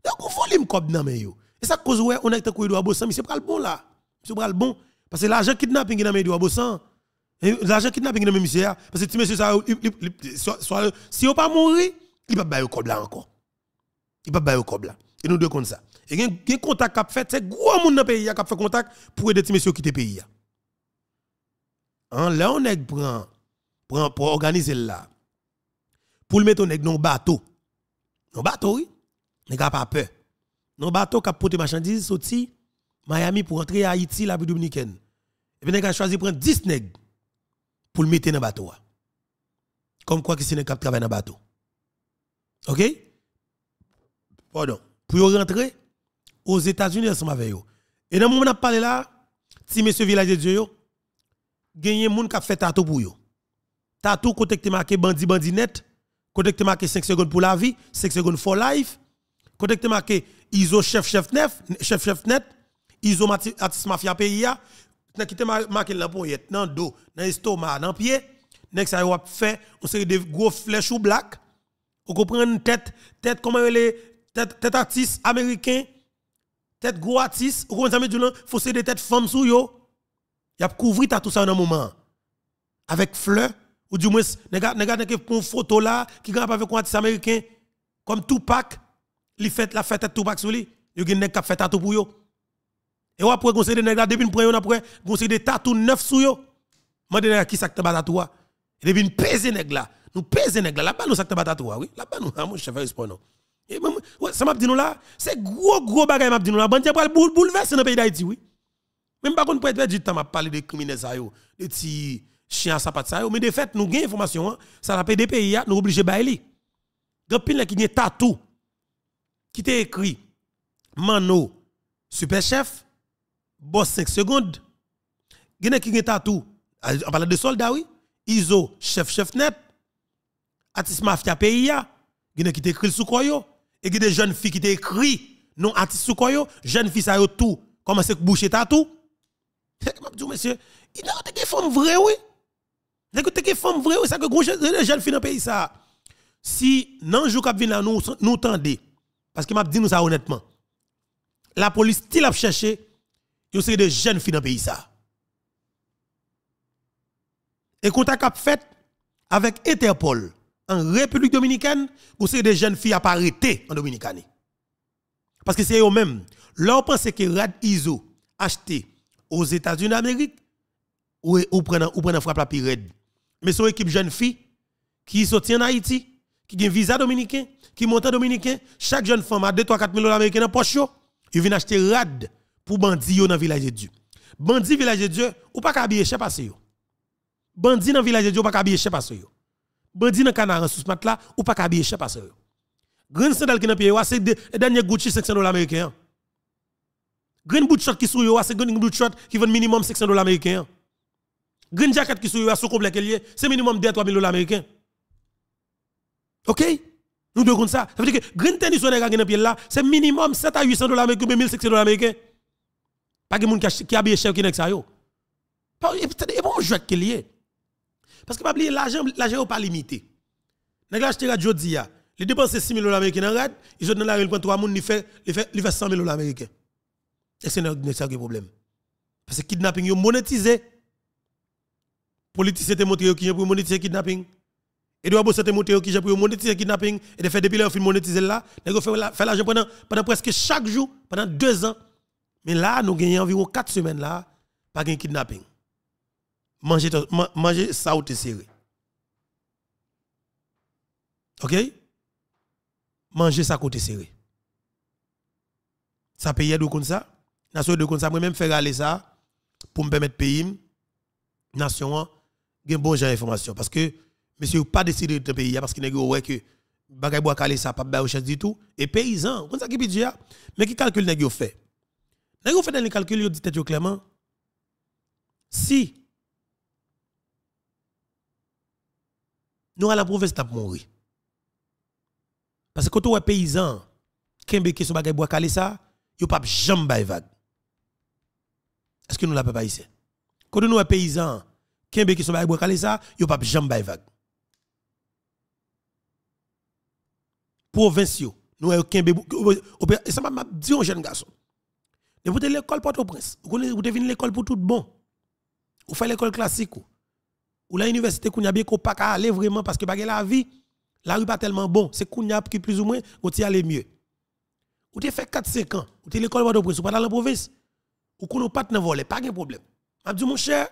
y pas un volume cob dans Et ça cause, on a été train de Abossan, mais c'est pas le bon là. C'est pas le bon. Parce que l'argent kidnapping dans mes doigts, L'agent L'argent kidnapping dans le monsieur, hein. parce que si monsieur, ça, si on pas mourir, il va pas bailler cob là encore. Il peut pas bailler cob là. Et nous deux comme ça. Et il y a contact qui a fait, c'est gros monde dans le pays qui a fait contact pour aider les messieurs qui le pays. En hein, là, on est prend, pour organiser là. Pour le mettre dans est bateau. Dans bateau, oui. On n'a pas peur. Dans bateau qui a porté marchandises, sorti Miami pour entrer à Haïti, la République dominicaine. Et puis, on a choisi de prendre 10 nègres pour le mettre dans bateau. Comme quoi, qui c'est qui travaille dans bateau. OK? Pardon. Pour rentrer, aux États-Unis ensemble avec eux. Et dans le moment où on parle là, si monsieur village de Dieu, gagné moun qui fait tatou pour yo. Tatou côté que marqué bandit-bandit net, côté que marqué 5 secondes pour la vie, 5 secondes for life, côté que marqué ISO chef chef net, chef chef net, ISO artiste mafia pays, nan qui te marqué la Dans nan dos, nan Dans le pied, nek ça yo fait on série de gros flèches ou black. On comprend tête tête comment elle est tête tête artiste américain tête gros artiste, ou comme ça me dit, faut des têtes femmes sous yo. Y a couvert tout ça en un moment. Avec fleurs, ou du moins, nèg nèg nèg pour photo là qui grimpe avec un artiste américain comme Tupac, li fait la fête Tupac sur lui, yo gen nèg qui fait tatou pour yo. Et ou après conseil des nèg là depuis prend on après conseil des tatou neuf sous yo. Mande nèg qui sac tabat tatou. Et depuis peser nèg là, nous peser nèg là, là-bas nous sac tabat tatou oui. Là-bas nous mon chef respond non. Et eh, même, ouais, ça m'a dit nous là, c'est gros gros bagay m'a dit nous là, de pour boule bouleverser dans le pays d'Haïti, oui. Même pas qu'on peut être du temps m'a parlé de criminels de petits chiens ça mais de fait nous gagnons information, hein, ça la pays, hein, nous obligé bailler. il y a un tatou qui t'a écrit Mano super chef boss 5 secondes. y a un tatou on parle de soldats oui, Iso chef chef net. Atis mafia a un qui t'écrit écrit quoi et que des jeunes filles qui écrit non artiste sous jeunes filles ça yo tout, comment que boucher tatou. Je monsieur, il a des femmes vraies oui. Il a des femmes vraies oui, ça que gros jeunes filles dans pays ça. Si non jour cap là nous nous tendez parce que m'a dit nous ça honnêtement. La police still a cherché yo c'est des jeunes filles dans pays ça. Et contact as fait avec Interpol en République dominicaine, vous avez des jeunes filles à en dominicaine Parce que c'est eux-mêmes. Là, on pense que Rad ISO acheté aux États-Unis d'Amérique ou, prenant frappe la pire. Mais son équipe jeunes filles qui soutient en Haïti, qui a un visa dominicain, qui monte en dominicain. Chaque jeune femme a 2, 3, 4 000 dollars américains dans poche. Ils viennent acheter Rad pour bandit dans le village de Dieu. le village de Dieu, ou pas habiller chez passé. bandit dans le village de Dieu, ou pas habiller chez passé bandi dans canard sous matelas mat là ou pas cabillé chez passeur. Grand sandal qui dans pied c'est dernier Gucci 500 dollars américains. Grand boot shot short qui sur yo c'est grand boot shot qui vend minimum 600 dollars américains. Grand jacket qui sur yo sous complet qu'elle c'est minimum 2 3000 dollars américains. OK Nous devons ça. Ça veut dire que grand tennis on est dans pied là, c'est minimum 7 à 800 dollars américains, 1500 dollars américains. Pas de monde qui a habillé cher qui ça yo. Et e bon, jeu vais qu'il y ait. Parce que, l'argent n'est pas limité. Les avons Radio Dia. Les dépenses 6 000 dollars américains en rade. Ils ont dans la rue, 3 personnes, ils font 100 000 dollars américains. Et c'est ça pas un problème. Parce que le kidnapping, ils monétisé. politiciens ont montré qui pour monétiser kidnapping. Et doit bosser te montré qui pour monétiser kidnapping. Et de faire depuis là, ils monétiser là. Ils fait l'argent pendant, pendant presque chaque jour, pendant deux ans. Mais là, nous gagné environ 4 semaines là, par un kidnapping manger, manger ça ou te serré. OK? Manger ça côté serré. Ça paye de comme ça. Nation de comme ça, moi-même faire aller ça pour me permettre pays Nation, gen bon genre information. Parce que, monsieur, pas décidé de payer parce qu'il n'y a que bagay bois calé ça, pas baye du tout. Et paysan, comme ça qui dit, mais qui calcule n'est fait? N'est fait dans les calculs, il dit clairement, si nous à la province t'a mourir. Parce que quand on est paysan, est-ce qui sont bagay bois calé ça, yo pas jamais bay vague. Est-ce que nous la pas ici Quand nous est paysan, est-ce qui sont bagay bois calé ça, yo pas jamais bay vague. Province nous est bébé. et ça m'a dit un jeune garçon. Vous vous à l'école Port-au-Prince, vous à l'école pour tout bon. Vous faites l'école classique ou la université qu'on bien pas aller vraiment parce que la vie la rue pas tellement bon c'est qu'on qui plus ou moins ou t'y aller mieux ou t'es fait 4 5 ans ou t'es l'école de prince ou pas dans la province ou qu'on pas dans voler pas de problème m'a dit mon cher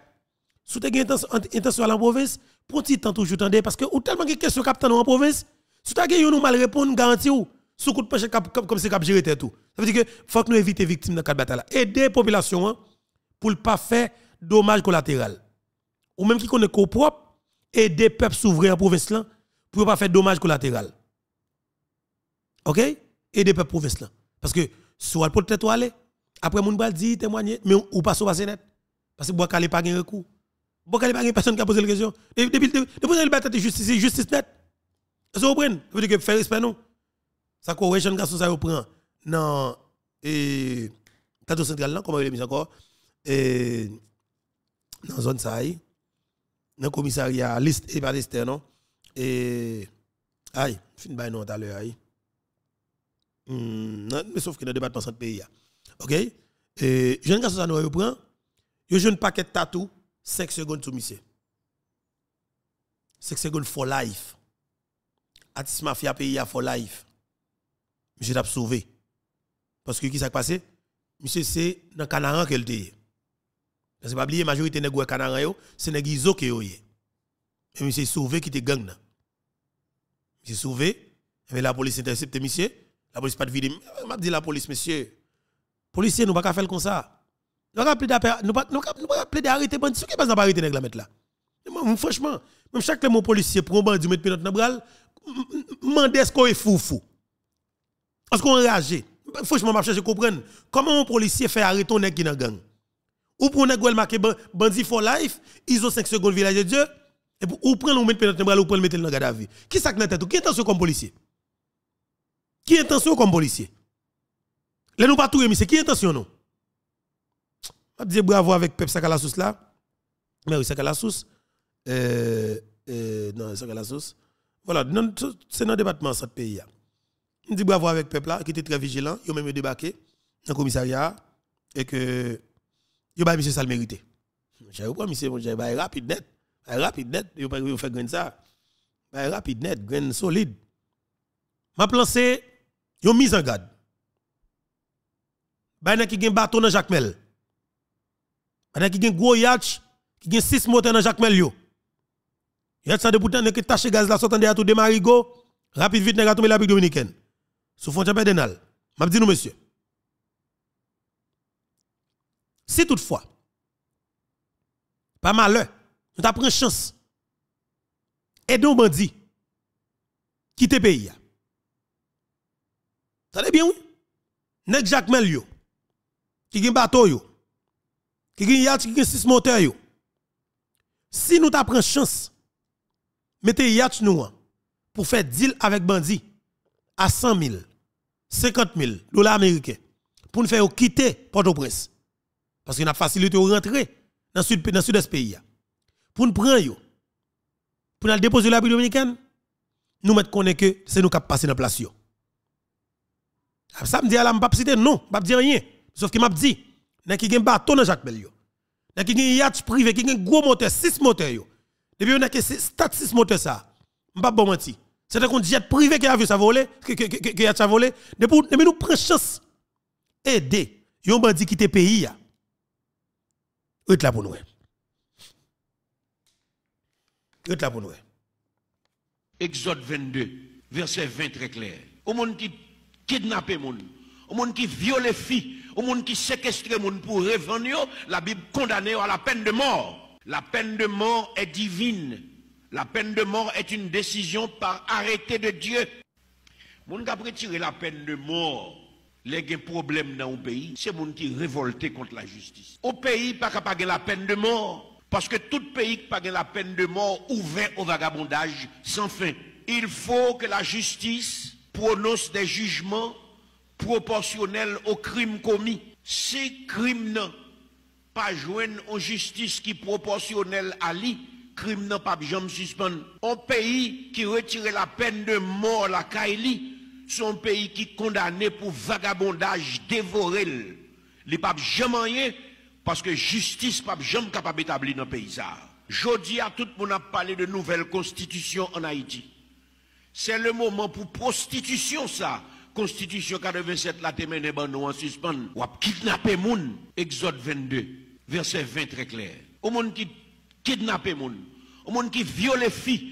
si tu as intention la province prends petit temps toujours dis, parce que ou tellement de questions dans en province si tu as nous mal répondre garantie ou sous coup de poche comme c'est cap gérer tout ça veut dire que faut que nous éviter victimes dans cadre bataille aider population hein, pour ne pas faire dommage collatéral ou même qui connaît qu'au propre, aider peuple souverain en province là pour pas faire dommage collatéral. OK Aider peuple province là parce que soit pour tête aller après moun va dire témoigner mais ou pas sur net parce que bois pas gain recours. Bois pas gain personne qui a posé la question. Depuis depuis la bataille de justice justice net. Vous prenez. Ça veut dire que faire respect non. Ça quoi jeune garçon ça prend dans et plateau central là comment vous est mis encore et dans zone ça dans le commissariat, liste et pas liste, non? Et. Aïe, fin de non tout à l'heure, aïe. Hmm, mais sauf que dans le département centre pays, ok? Et pas garçon, ça nous reprend. Je jeune paquet de tatou, 5 secondes tout monsieur. 5 secondes for life. Atis mafia pays for life. Monsieur t'a sauvé. Parce que qui s'est passé? Monsieur, c'est dans le Canaran qu'elle était. Parce que pas la majorité nèg ou canaran c'est nèg qui est yo yé. Et monsieur sauvé qui était gang là. Monsieur sauvé, mais la police intercepte monsieur, la police pas de vide. M'a dit la police monsieur. Policier nous pas faire comme ça. Nous pas plaider nous pas nous pas arrêter bandit, qui pas arrêter nèg la mettre là. Franchement, même chaque mon policier prend bandit mettre pilote dans bras, mandé est-ce qu'on est fou fou. Est-ce qu'on réagit Franchement, je comprends comment un policier fait arrêter un nèg qui dans gang. Ou pour le marqué Bandi for Life, ISO 5 secondes village de Dieu, et ou prendre le mettre dans ou prendre le mettre dans garde à vie Qui ça dans tête? Qui est intention comme policier? Qui est intention comme policier? Là nous pas tout mais c'est qui intention non? Je dis bravo avec Pep Sakalasus là. Mais oui, Sakalasous. Euh, euh, non, Sakalasous. Voilà, c'est dans le département de pays. Je dis bravo avec Pep là, qui était très vigilant. Ils ont même débarqué dans le commissariat. Et que yo pas monsieur ça le mérité j'ai promis c'est mon j'ai rapide net rapide net yo pas faire fait grain ça rapide net grain solide m'a lancé yo mise en garde ba qui gen bateau dans jacmel ba ba qui gen gros yacht qui gen 6 moteurs dans jacmel yo yo yacht ça de pourtant qui tache gaz la sortant de tout de rapide vite pas tomber la République dominicaine sous frontière pédénale m'a dit nous monsieur Si toutefois, pas malheur, nous avons pris chance. Et donc, Bandi, quitter le pays. savez bien, oui. Nek Jacques Melio, qui un bateau yo, qui un yacht, qui a six moteurs Si nous une chance, mettez yacht nous hein, pour faire deal avec Bandi à 100 000, 50 000 dollars américains pour nous faire quitter Port-au-Prince. Parce qu'il a facilité de rentrer dans le sud, dans pays. Pour nous prendre, pour nous déposer la République dominicaine, nous mettons que c'est nous qui passer dans la place. Ça me dit, là, je ne non, je ne dire rien. Sauf qu'il m'a dit, il y a un bateau dans Jacques Bellio. Il y a un yacht privé, qui y a un gros moteur, 6 moteurs. Depuis, on a que 6 moteurs. ça. Je ne pas bon mentir. C'est un jet privé qui a vu ça voler, qui a volé. Depuis, nous prenons chance. Aider. Yon bandit qui était pays nous. Exode 22, verset 20 très clair. Au monde qui kidnappe les au monde qui viole les filles, au monde qui séquestre les pour revenir, la Bible condamne à la peine de mort. La peine de mort est divine. La peine de mort est une décision par arrêté de Dieu. Mon qui a la peine de mort les problèmes dans le pays, c'est monde qui révolté contre la justice. Au pays, pas capable la peine de mort. Parce que tout pays qui n'a pas la peine de mort ouvert au vagabondage sans fin. Il faut que la justice prononce des jugements proportionnels aux crimes commis. Ces crimes n'ont pas joindre en justice qui proportionnelle à lui, crime sont pas jamais suspendre. Un pays qui retire la peine de mort la Kaili, e son pays qui condamné pour vagabondage, dévorer. Les papes jamais rien, parce que justice pas jamais capable d'établir dans le pays. Jodi à tout le monde a parlé de nouvelle constitution en Haïti. C'est le moment pour prostitution ça. Constitution 47 la témené ban nous en suspens. Ou kidnapper moun. Exode 22, verset 20 très clair. Au monde qui les moun, au monde qui viole filles,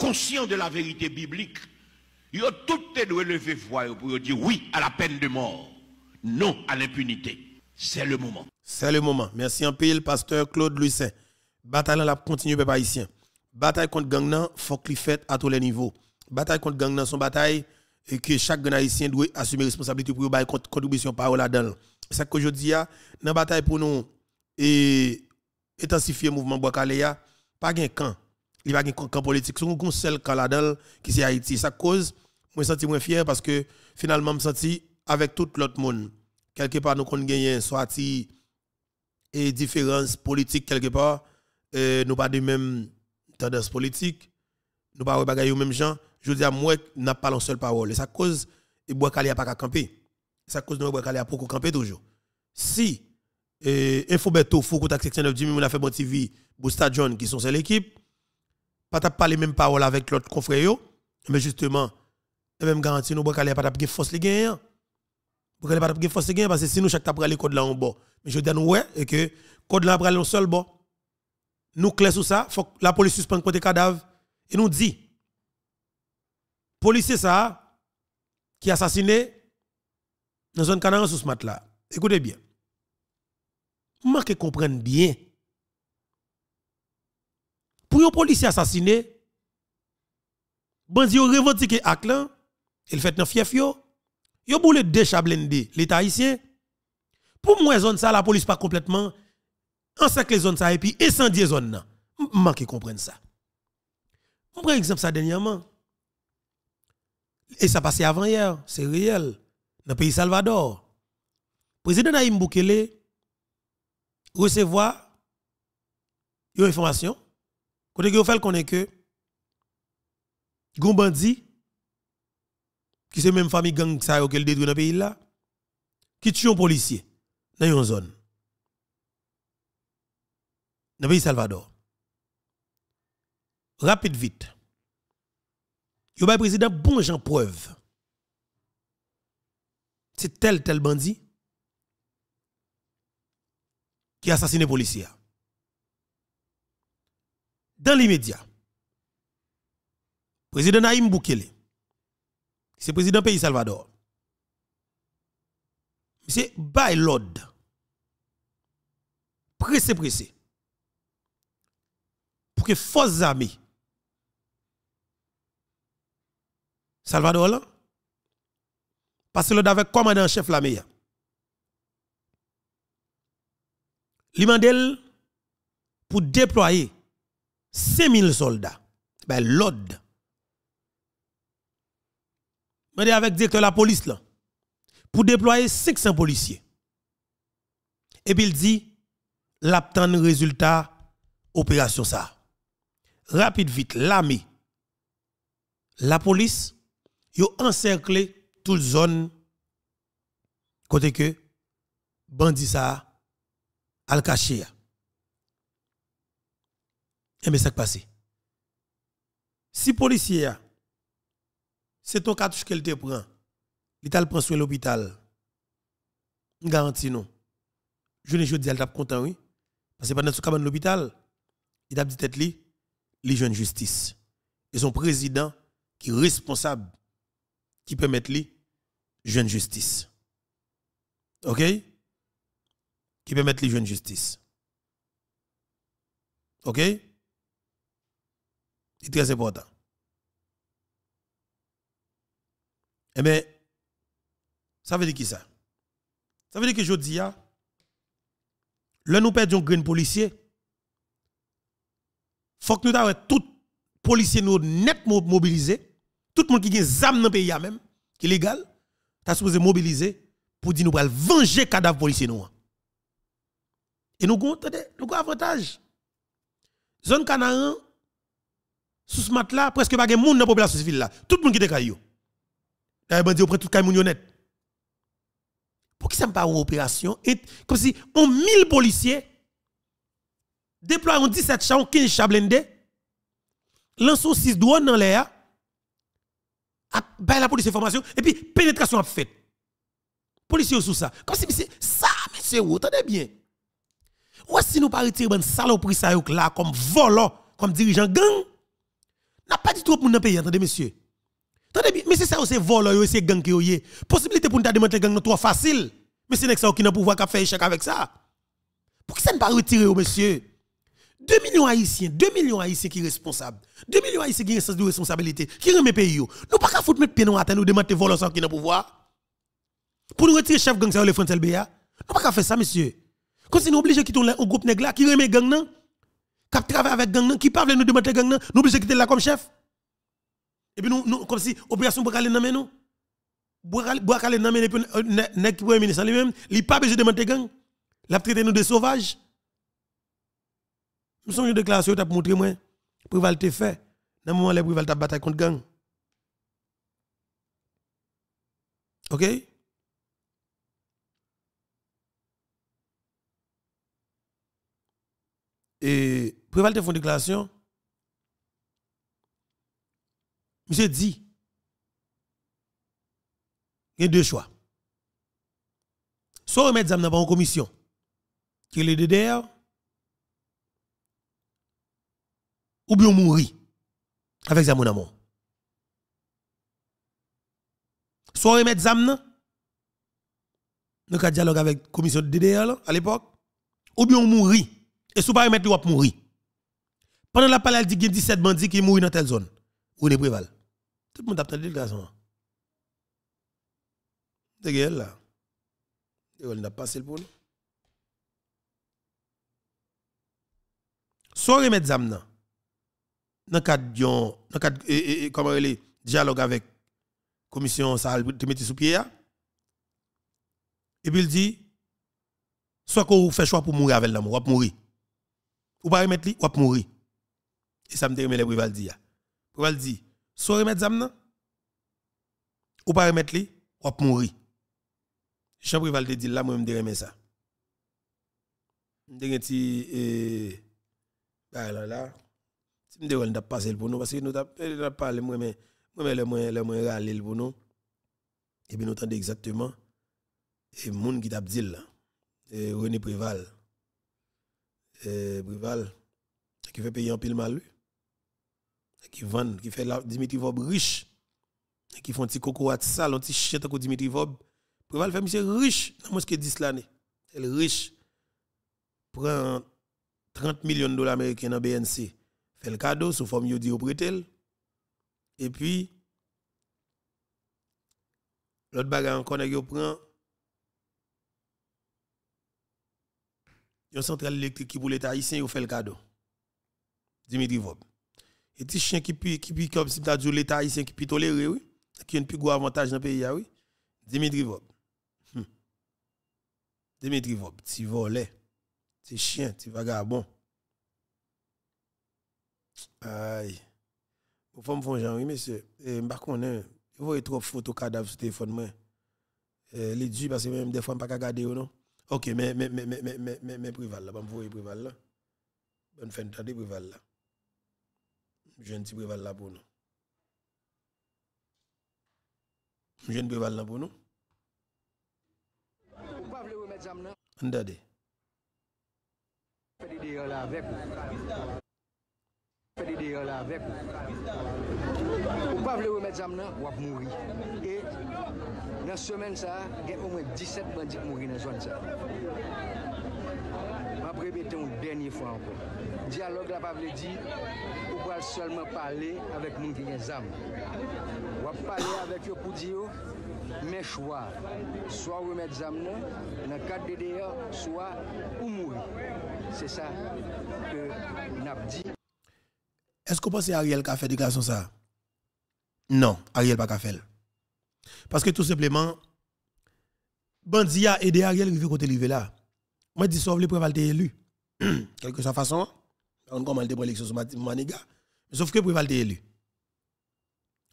conscient de la vérité biblique, ils ont tout doit lever voix pour dire oui à la peine de mort, non à l'impunité. C'est le moment. C'est le moment. Merci en pile, pasteur Claude Lucin. Bataille la continue, peuple haïtien. Bataille contre gang, faut qu'il fasse à tous les niveaux. Bataille contre gang, son bataille et que chaque gang haïtien doit assumer responsabilité pour une contribution par la dedans C'est que je dis, ah, dans la bataille pour nous et intensifier le mouvement Bois ah, Pas de camp il va de camp politique. Son un seul camp qui dedans qui c'est Haïti. Ça cause, moi, je senti moins fier parce que finalement, je me senti avec tout l'autre monde. Quelque part, nous avons gagné, soit et différence politique quelque part, euh, nous pas de même tendance politique, nous pas de même gens. Je veux dire, moi, n'a pas la seule parole. Et ça cause, et bois a pas qu'à camper. Ça cause, nous, bois a pas camper toujours. Si, il euh, Info Beto, Foucault, Taxi 9 Jimmy, on a fait bon TV, Boosta John, qui sont celle équipe, pas t'a les même parole avec l'autre confrère mais justement même garanti nous pas pas de force les gagnants pour hein. pas de force les gagnants parce que si nous chaque t'a les codes là en bas mais je dis nous ouais et que code là prendre seul bas nous clés sur ça faut la police suspend côté cadavre et nous dit policier ça qui assassiné dans zone canard sous ce mat là écoutez bien marquez comprendre bien pour un policier assassiné, bandi revendiqué revendique aklan, il fait un fief yo, yon boule de chablende l'État haïtien. Pour moi zone ça la police pas complètement encercler zone ça et puis incendie zone là. Manque comprendre ça. On prend exemple ça dernièrement. Et ça passait avant hier, c'est réel dans le pays Salvador. Président Naïm Boukele recevoir une information Côté que vous faites, connaît que gon qui c'est même famille gang ça qui détruit dans le pays là qui tue un policier dans une zone. Dans le pays Salvador. Rapide vite. Yo le président bon j'en preuve. C'est tel tel bandit qui a assassiné policier dans l'immédiat, président Naïm Boukele, c'est président pays Salvador, c'est by Lord. pressé, pressé, pour que forces armées, Salvador là, parce que l'ordre avec commandant chef la meilleure. L'imandel pour déployer 5000 soldats. Ben, l'ordre. Mais avec directeur la police là. Pour déployer 500 policiers. Et puis il dit, l'abtan résultat, opération ça. Rapide vite, l'armée, la police, yo encerclé toute zone côté que bandit ça al caché et eh bien, ça qui passe. Si policier, c'est ton cartouche qu'elle te prend, il prend sur l'hôpital, garantie non. Je ne dis pas content, oui. Parce que pendant ce cas, l'hôpital, il a dit tête li, les jeunes justice. Et son président qui est responsable, qui peut mettre li, jeune justice. OK? Qui peut mettre li jeune justice. OK? C'est très important. Eh bien, ça veut dire qui ça? Ça veut dire que je dis, ah, là, nous perdons un green policier. faut que nous avons tout policier nous net mobilisés. Tout le monde qui a des âmes dans le pays, même, qui est légal, t'as supposé mobiliser pour dire nous allons venger cadavre policier nous. Et nous avons, nous avantage. Zone Canaran, sous ce mat là, presque pas de monde dans la population civile là. Tout le monde qui est caillou. D'ailleurs, eh, bandi, on prend tout le monde honnête. Pour qui ça me parle opération? Et, comme si on 1000 policiers déploient 17 chats, 15 chars blindés, lancent 6 douanes dans l'air, ben, la police formation et puis pénétration a fait. Policiers sous ça. Comme si ça, monsieur, vous entendez bien. Ou si nous pas retirer une saloperie ça là comme volant, comme dirigeant gang, n'a pas dit trop pour dans pays, attendez monsieur. Attendez mais c'est ça, c'est vol, c'est gang qui est. Possibilité pour nous démanteler gang trop facile. Mais c'est ça qui n'a pouvoir qu'à faire échec avec ça. Pour ça ne pas retirer, oh, monsieur? 2 millions haïtiens, 2 millions haïtiens qui sont responsables, 2 millions haïtiens qui ont un sens de responsabilité, qui remet pays. Oh. Nous ne pouvons pas foutre mettre pied dans la tête, nous demander voler sans qui n'a pouvoir. Pour nous retirer chef gang, c'est le frontel LBA. Nous ne pouvons pas faire ça, monsieur. Quand c'est nous obligés de quitter un groupe qui remet gang, non? qui travaille avec gang qui parle nous demander gang nous obligé quitter là comme chef et puis nous, comme si opération pour aller pas nous pour aller dans et puis euh, nèg premier ministre lui-même il pas besoin de demander gang a traité nous de sauvages nous sommes une déclaration t'a montré moi prival te fait dans moment les prival t'a bataille contre gang OK et Préval te font déclaration. Monsieur dit, il y a deux choix. Soit remettre Zam dans en commission, qui est le DDR, ou bien mourir avec Zam Soit Soit remettre Zam dans le dialogue avec la commission de DDR à l'époque, ou bien mourir. Et si pas remettre, ou mourir. Pendant la parole, il y a 17 bandits qui mourent dans telle zone. Où est préval Tout le monde a entendu le garçon. C'est gueule là. Et pas a passé le pour nous. Soit les Zamna dans le cadre de comment est dialogue avec la commission ça te mettre sous pied et puis il dit soit qu'on fait choix pour mourir avec l'amour ou mourir ou pas remettre lui ou mourir et ça me dit, les Brival dit. Brival dit, soit remettre Zamna, ou pas remettre li, ou pas mourir. Jean Brival dit là, moi, je me remettre ça. Je me dis, eh, bah, là, là, là, je me dis, on a passé pour nous, parce que nous avons parlé, moi, mais, moi, le moins, Moi moins, râler pour nous. Et bien, nous entendons exactement, et moun qui t'a dit là, René Brival, Brival, qui fait payer en pile mal, lui qui vendent, qui fait Dimitri Vob riche, qui font un petit coco à ça un petit chien à Dimitri Vob. Pour le faire, monsieur riche, dans moins que 10 l'année. Elle riche. Prend 30 millions de dollars américains dans BNC. Fait le cadeau sous forme de prêtel. Et puis, l'autre bagarre encore, il prend une centrale électrique qui pour l'État haïtien, il fait le cadeau. Dimitri Vob. Eti chen ki pi kiop si mta djou leta isen ki pi tole re ou. Akin pi go avantage nan pe ya hm. ou. Demi drivop. Demi drivop. Ti vo le. Ti chen. Ti va gara bon. Aye. Ou fom fon jan ou. Mese. E mbakon e. Ou vowe trop foto kadav sou telefon mwen. E le dji pasi mwen mdefon pak a gade ou non. Ok. Mwen prival la. Mwen prival la. Mwen fenn tade prival la. jen ti pou eval la pou nou. Jen pou eval la pou nou. An da de. Fè di de yon la vek ou. Fè di de yon la vek ou. Ou pa vle ou met zam nan, wap mouri. E nan semen sa, gen ou mwen 17 bandit mouri nan zwan sa. Apre bete moun denye fwa anpon. dialogue là pas dit, dire ou pas seulement parler avec mon qui des âmes. Ou parler avec eux pour dire mes choix soit remettre des âmes dans cadre de DDR soit ou mourir. C'est ça que n'a dit. Est-ce qu'on pense Ariel qui a fait des garçons ça Non, Ariel pas qu'a fait. Parce que tout simplement Bandia aider Ariel rivé côté rivé là. Moi dis ça vous voulez prévaler élu. (clears throat) Quelque façon, on commence de l'élection sur Maniga. Sauf que Préval est élu.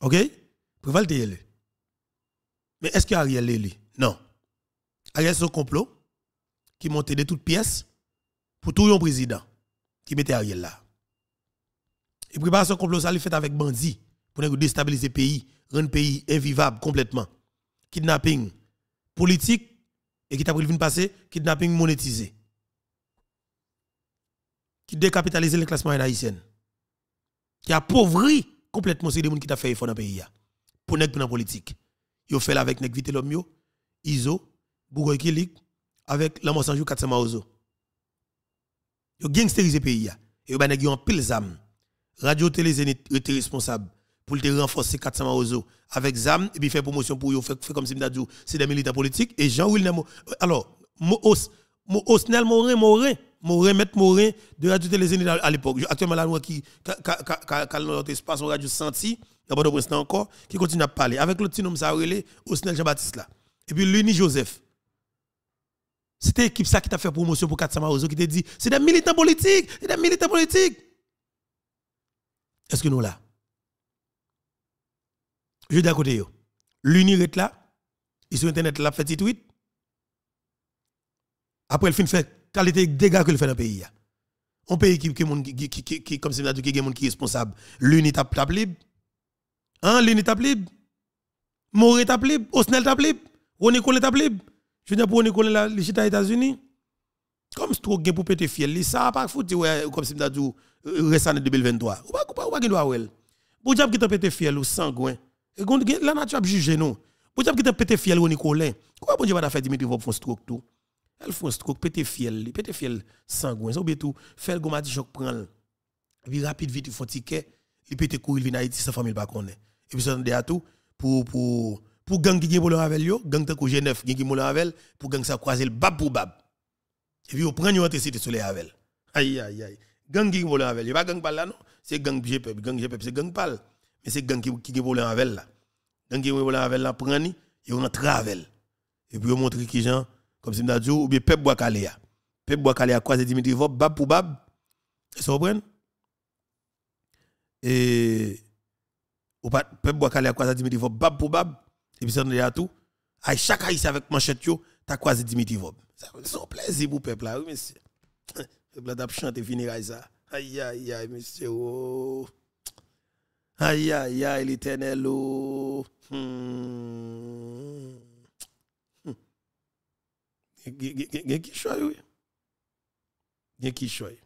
OK Préval est élu. Mais est-ce a est élu Non. Ariel, est un complot qui montait de toutes pièces pour tout un président qui mettait Ariel là. Il Préval, ce complot, ça, lui fait avec Bandi pour déstabiliser le pays, rendre le pays invivable complètement. Kidnapping politique et qui t'a pris le passé, kidnapping monétisé qui décapitalisé le classement haïtien. Qui a complètement ces gens qui t'a fait effort dans le pays. Pour nèg la politique. Yo fait avec nèg vite l'homme Iso, Bougoy Kilik, avec sans Sanjou 400 Maozo. Yo gangsterisé pays. Et ont fait en pile zam. Radio Télé Zénith était responsable pour te renforcer 400 Maozo avec zam et puis faire promotion pour yo faire comme si c'est des militants politiques et Jean Wilnemo. Euh, alors, Mo Osnel Morin Morin Morin, Maître Morin de Radio Télé à l'époque. Actuellement, là, loi qui calme notre espace, on Radio Senti, pas président encore, qui continue à parler. Avec l'autre petit nom, ça relé, Osnel Jean-Baptiste là. Et puis, Luni Joseph. C'était l'équipe ça qui t'a fait promotion pour 400 Marozo qui t'a dit c'est des militants politiques, c'est des militants politiques. Est-ce que nous là? Je dis à côté, Luni est là, il est sur Internet, là, fait tweet. Après, il finit fait qualité dégâts que le fait dans le pays. Un pays qui, qui, qui, qui, comme c'est là, qui est responsable. L'unité tape libre. Hein, l'unité tape libre. Moré tape libre. Osnel tape libre. René Colin tape libre. Je veux dire, pour René Colin, les États-Unis. Comme c'est trop gain pour péter fiel, ça pas foutu comme c'est dit, récent 2023. Ou pas, ou pas, ou pas, ou pas, ou pas, ou pété fiel ou sangouin. Et la nature a jugé nous. Pour diable qui t'a pété fiel ou Nicolas. Pourquoi bon faire Dimitri vos font stroke tout? Elle fonce trop, pété fiel, pété fiel sangouin. ou bien tout, faire gomme à prend Vi rapide vite, il font ticket, il pété courir, il vient Haïti, sa famille pas connaît. Et puis ça donne à tout pour pour pour gang qui gagne avec yo, gang tant que G9 qui gagne avec pour gang sa croiser le bab pour bab. Et puis on prend une autre cité les avec. Aïe aïe aïe. Gang qui gagne avec, il pas gang par là non, c'est gang GP, e gang GP, e c'est gang pal. Mais c'est gang qui gagne avec là. Gang qui gagne avec là prend ni, il rentre avec. Et puis on montre qui gens comme si dit ou bien Pep Boakalea. Pep Boakalea croisé Dimitri Vop, bab pour bab. Vous comprenez? Et. Ou pas, Pep Boakalea croisé Dimitri Vop, bab Poubab, bab. Et puis ça, on a tout. À chaque avec manchette, yo, ta quasi Dimitri Vop. C'est un plaisir pour peuple là, oui, monsieur. Le peuple là, chanté, finir ça. Aïe, aïe, aïe, monsieur. Oh. Aïe, aïe, aïe, l'éternel. Oh. Hmm. Il y a oui. Il y a qui choisit.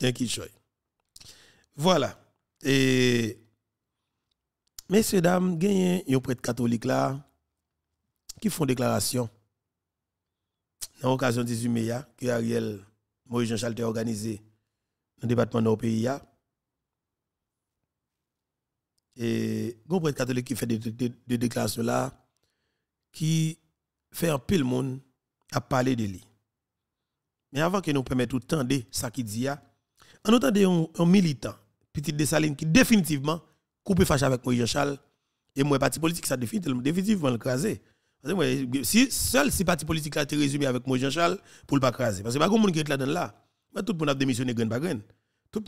Il y a qui choisit. Voilà. Et, messieurs, dames, y un prêtre catholique là, qui font déclaration. Dans l'occasion 18 mai, que Ariel Moïse Jean-Charles a organisé dans le département de pays. Et, un prêtre catholique qui fait des déclarations là, qui fait un pile monde à parler de lui. Mais avant que nous tout de ça qui dit, on entend un, militant, petit Dessaline, qui définitivement coupe fâche avec Moïse Jean-Charles et moi, parti politique, ça définitivement, définitivement le craser. Si, seul si parti politique a été résumé avec Moïse Jean-Charles pour le pas craser. Parce que pas de monde qui est là dans là. Mais tout le monde a démissionné grain par Tout le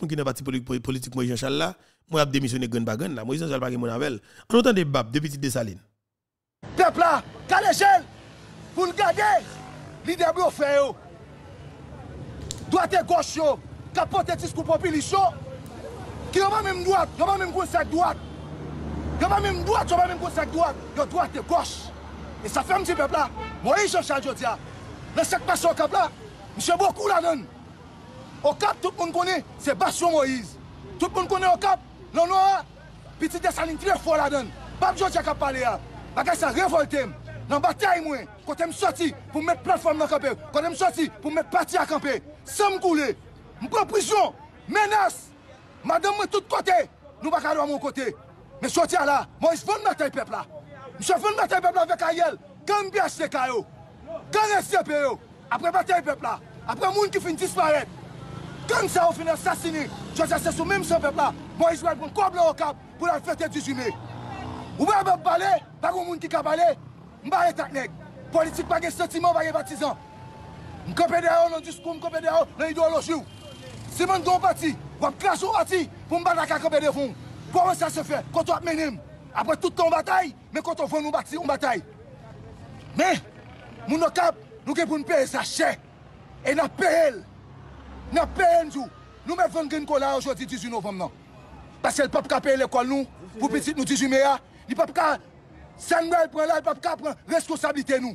monde qui est dans parti politique Moïse Jean-Charles là, moi, a démissionné grain par là. Moïse Jean-Charles pas mon avel. On entend des babes, petit petites Dessaline. Peuple là, qu'à l'échelle, le garder. Li debro feyo. Dwa te gos yo. Kapote tis koupopi li so. Ki yo ba mèm dwa, yo ba mèm kousek dwa. Ki yo ba mèm dwa, yo ba mèm kousek dwa. Yo dwa te gos. E sa fem ti pepla. Moise yon chal jote ya. Le sek pasyon kap la. Mise boku la den. Okap tout moun koni, se basyon Moise. Tout moun koni okap, lò non, nou a. Ah. Piti desan lintriye fwo la den. Bab jote ya kap pale ya. Baka se revolte m. Dans la bataille, quand je suis sorti pour mettre plateforme dans camper, quand je suis sorti pour mettre parti à camper, sans me couler, je prends prison, menace, madame, de tous côtés, nous ne pouvons pas à mon côté. Mais sorti là, moi, je veux le peuple là. Je veux le peuple avec Ariel, quand BHTK, quand SCP, après bataille peuple là, après les gens qui finissent disparaître. Quand ça a fini assassiné, je suis sur même ce peuple là. Moi, je vais prendre un câble au cap pour la fête du juillet. Ou bien, je vais parler, pas de monde qui va parler. Mbaye tak neg, politik bagye stotiman bagye batizan. Mkopede a ou nan diskoum, mkopede a ou nan ideoloji ou. Si mwen do mbati, wap klas ou ati pou mbata kakopede voun. Pwa wè sa se fè, koto ap menem. Apre toutan mbatae, men koto voun mbati, mbatae. Men, moun do kap, nou ge pou mpeye sa chè. E nap peye el. Nap peye enjou. Nou me vende gen kola anjou di 18 novem nan. Pase el pap ka peye lè kol nou, pou petit nou 18 mea. Ni pap ka... Sen mwen pren lal pap kap ren reskosabite nou.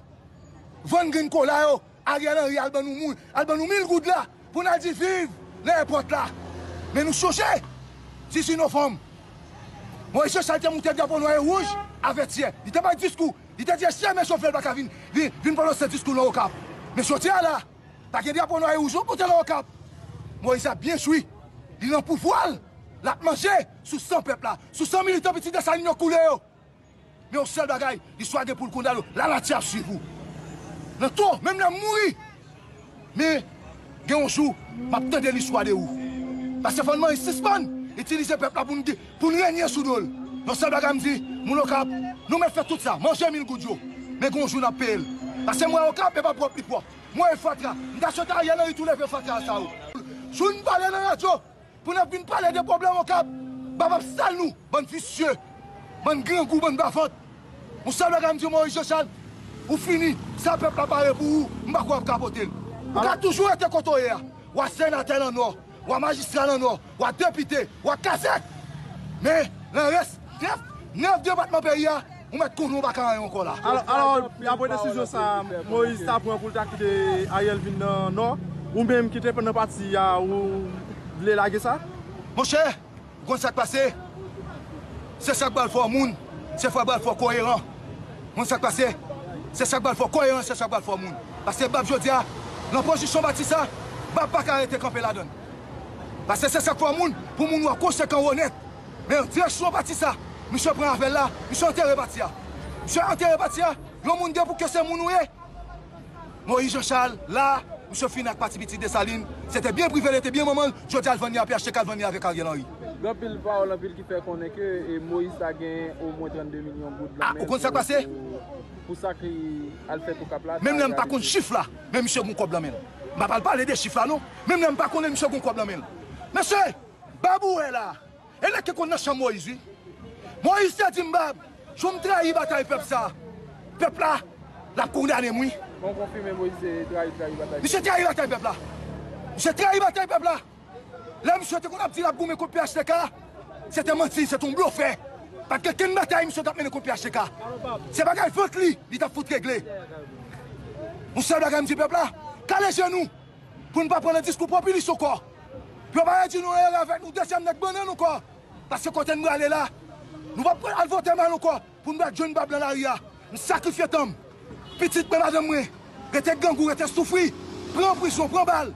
Vwen grin kou la yo, a genan ri al ban nou moun, al ban nou mil goud la, pou nan di viv lè epot la. Men nou chouche, si si nou fom. Mwen chouche salte moun tep di apon nou e rouj avet ye. Di tep ay diskou, di tep ye chouche men choufele baka vin, vin pou nou se diskou nou kap. Men chouche la, pa gen di apon nou e rouj, ou pou te nou kap. Mwen chouche a bien choui, di nan pou voal, la apmanje sou san pepla, sou san milite piti de sa nin yo koule yo. Mais on seul bagaille, il soit pour le la tire sur vous. même la mourir. Mais, il on a un l'histoire de vous. Parce que finalement, est suspend. Utilisez le peuple pour nous, régner sous nous. Le seul bagaille me dit, mon nous fait tout ça, manger mille Mais un jour, nous Parce que moi, au cap, je pas propre Moi, je suis que je rien, et tout ça. Oh. Je ne parle dans la radio pour ne pas parler des problèmes au cap. Bah, bah, nous, Mwen gri yon kou mwen bè fote. Mwen sabè gè mwen di Moïse Jochan. Ou fini, sa pep papare pou ou, mwen bak wav kapote. Ou ka toujou ete koto yè. E ou a senatè lè nou, ou a magistral lè nou, ou a depite, ou a kazek. Mè, lè res, nef, nef debatman bè yè, mwen kounou bak anè yon kola. Alors, yabou yon desijon sa, Moïse tap mwen kou lta ki de a yel vin nan nou, ou mèm ki trepe nan patsi ya, ou vle lage sa? Mwen che, yon konsak pase. Se chak bal fwo moun, se chak bal fwo koyeran, moun se chak pase, se chak bal fwo koyeran, se chak bal fwo moun. Pase bab Jodia, ah, l'amponjou chon bati sa, bab pa karete kampe la don. Pase se chak bal fwo moun, pou moun wakou se kan woun et, men dire chon bati sa, moun se pran avel la, moun se anter e bati ya. Moun se anter e bati ya, loun moun de pou ke se moun ou e. Mou yi jen chal, la, moun se finak pati biti de salin, se te bien privele, te bien mouman, Jodia alvani api achek alvani ave karyel an yi. Gopil pa Olimpil ki fe konen ke, e Moïse a gen ou mwen 32 milyon gout blamen. A, ou konen se kwa se? Pou sa ki al fet pou ka plat. Men men m pa konen chif la, men m se konen kout blamen. M apal palede chif la nou? Men men m pa konen m se konen kout blamen. Mese, babou e la, ene ke konen chan Moïse? Moïse a djimbab, chou m tre a yi batay pep sa. Pep la, la pou kounen ane mwi. Mon konfi men Moïse, tre a yi batay. Nise tre a yi batay pep la. Nise tre a yi batay pep la. Lè msè te kon ap di la pou mè koupi HDK, se te manti, se te mblou fè. Patke ken mbate a msè tap mè koupi HDK. Se bagay fote li, li tap fote regle. Moussa bagay mdi bepla, kalè gen nou, pou mba prene diskou propili sou kor. Pyo barè di nou reyè avèk, nou detèm nèk bènè nou kor. Pasè kontè mbè alè la, nou va prè alvote mè nou kor, pou mba djoun bè blan la ria. Moussa krifye tom, pitit mbè mbè mre, rete gangou, rete soufri, pren prizou, pren bal.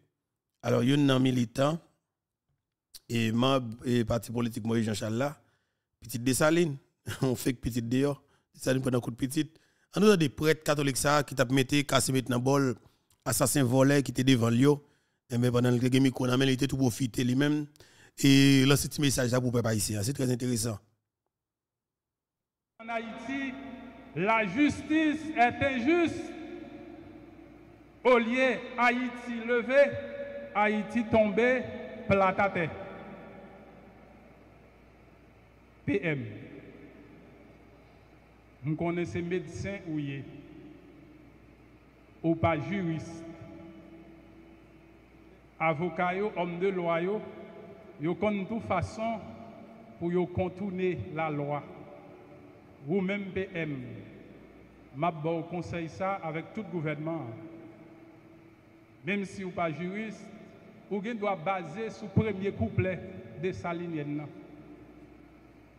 Alors, il y a un militant et ma et parti politique Moïse Jean-Charles Petit petite Dessaline, (laughs) on fait que petite dehors, Dessaline prend un coup de petite. On a des prêtres catholiques ça qui tapent mettre casse mettre dans bol assassin volé qui était devant lui et mais pendant le game qu'on a il était tout profiter lui-même et là c'est message là pour peuple ici c'est très intéressant. En Haïti, la justice est injuste. Au lieu Haïti levé, Haïti tombé platate. PM. vous connaissez ces médecins ou ou pas juriste, avocat, homme de loi, ils connaissent toute façon pour contourner la loi. vous même PM, je conseille ça avec tout gouvernement. Même si vous pas juriste, ou bien doit baser sur le premier couplet de sa ligne.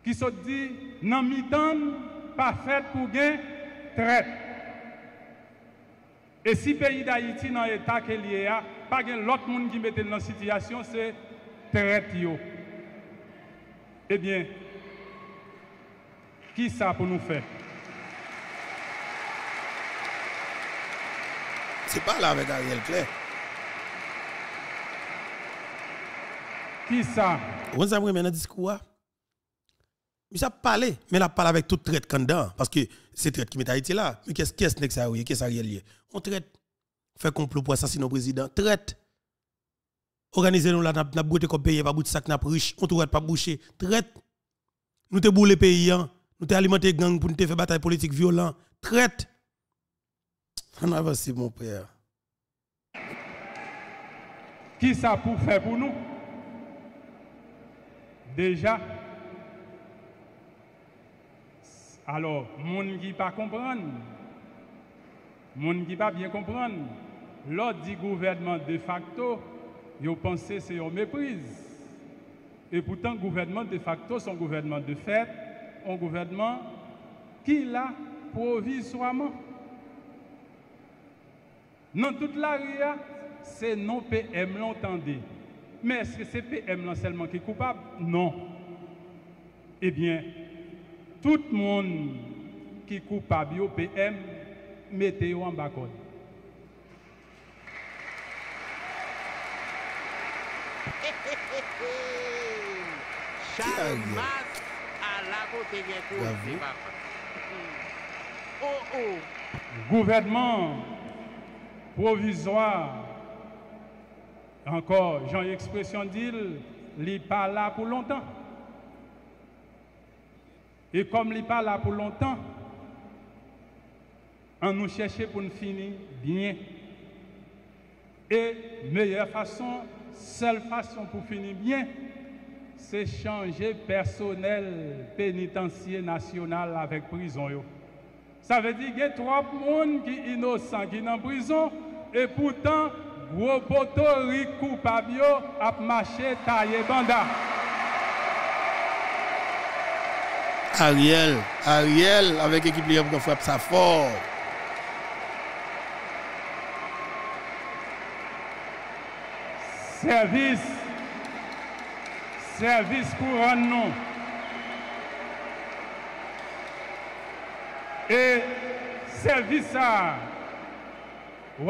Qui se dit, non mi pas fait pour gain, traite. Et si le pays d'Haïti dans l'état qu'il y a, pas l'autre monde qui mette dans la situation, c'est traite. Eh bien, qui ça pour nous faire? C'est pas là avec Ariel Claire. Qui ça On s'est dans discours. Il a parlé, mais la a parlé avec toute traite dedans. Parce que c'est traite qui met Haïti là. Mais qu'est-ce que c'est que ça Qu'est-ce que ça lié On traite. Fait complot pour assassiner le président. Traite. Organiser nous là, n'a pas bouté comme pays, pas de sac, n'a pas riche. On traite pas bouché. Traite. Nous te boule pays, hein. nous te les gang pour nous te faire bataille politique violente. Traite. On avance, mon père. Qui ça pour faire pour nous Déjà, alors, moun qui pas comprendre, gens qui pas bien comprendre, l'autre dit gouvernement de facto, pensent que c'est une méprise. Et pourtant, gouvernement de facto, son gouvernement de fait, un gouvernement qui l'a provisoirement. Dans toute ria, c'est non PM l'entendait. Mais est-ce que c'est PM seulement qui est coupable Non. Eh bien, tout le monde qui est coupable au PM, mettez vous en bas. Charles à la côté Oh oh. Gouvernement provisoire encore, une Expression d'île, il n'est pas là pour longtemps. Et comme il n'est pas là pour longtemps, on nous cherche pour nous finir bien. Et meilleure façon, seule façon pour finir bien, c'est changer personnel pénitencier national avec prison. Ça veut dire qu'il y a trois personnes qui sont innocents, qui sont en prison, et pourtant, gros boto Ricou pabio a mache banda. Ariel, Ariel, avec équipe Lyon qui frappe ça fort. Service, service un nous. Et service ça, on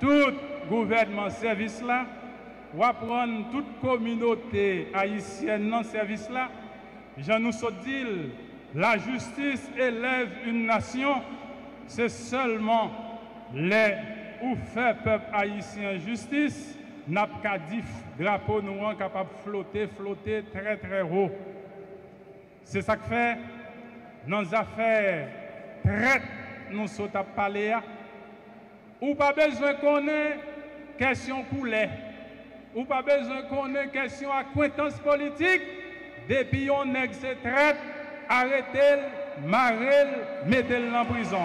tout gouvernement service là, ou prendre toute communauté haïtienne dans service là, j'en nous dit, la justice élève une nation, c'est seulement les ou fait peuple haïtien justice, n'a pas dit drapeau noir capable de flotter, flotter très très haut. C'est ça que fait dans affaires traite nous sommes à parler. Ou pas besoin qu'on ait question poulet. Ou pas besoin qu'on ait question acquaintance politique. Depuis on est arrêtez-le, marrez-le, mettez-le en prison.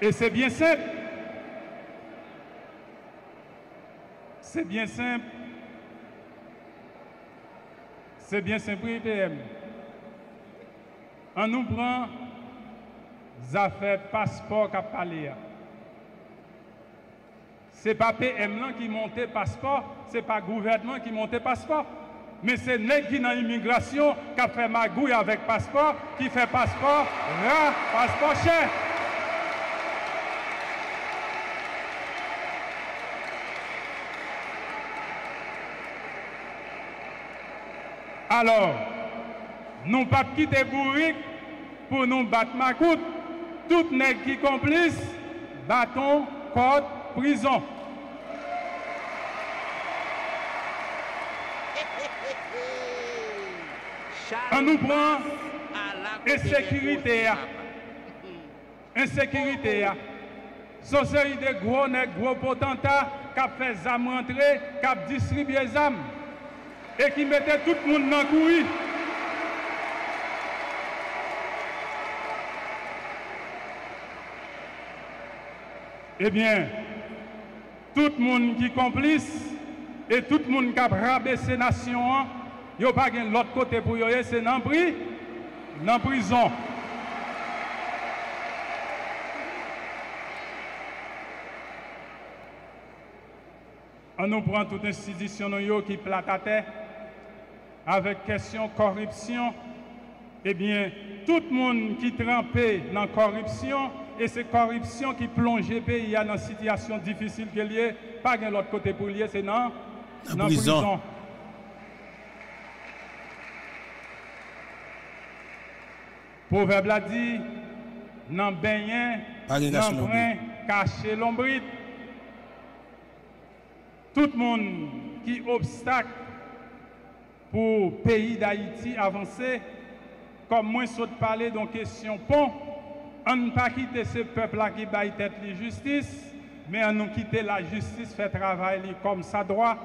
Et c'est bien simple. C'est bien simple c'est bien simple PM. On nous prend affaires passeport qu'a parlé. C'est pas PM qui monte passeport, c'est pas gouvernement qui monte passeport. Mais c'est nèg qui dans l'immigration qui fait magouille avec passeport, qui fait passeport passeport cher. Alors, nous ne pas quitter bourrique pour nous battre ma coûte. Tout nègre qui complice, bâton, code, prison. On nous prend insécurité. Hein. Insécurité. Hein. Société gros nègres, gros potentats qui fait âmes rentrer, qui distribue les âmes et qui mettait tout le monde dans la couille. Eh bien, tout le monde qui complice et tout le monde qui a rabaissé la nation, il n'y a pas de l'autre côté pour aller, c'est dans la prison. On nous prend toute institution qui plate à terre avec question corruption, eh bien, tout le monde qui trempait dans la corruption, et c'est corruption qui plonge le pays dans une situation difficile qu'il y a, pas de l'autre côté pour lui, c'est dans la prison. prison. Proverbe l'a dit, dans bain, dans brin, caché l'ombrite. Tout le monde qui obstacle pour le pays d'Haïti avancer, comme moi saute parler la question pont, on ne pas quitter ce peuple-là qui a tête la justice, mais on nous quitter la justice fait travail comme ça droit.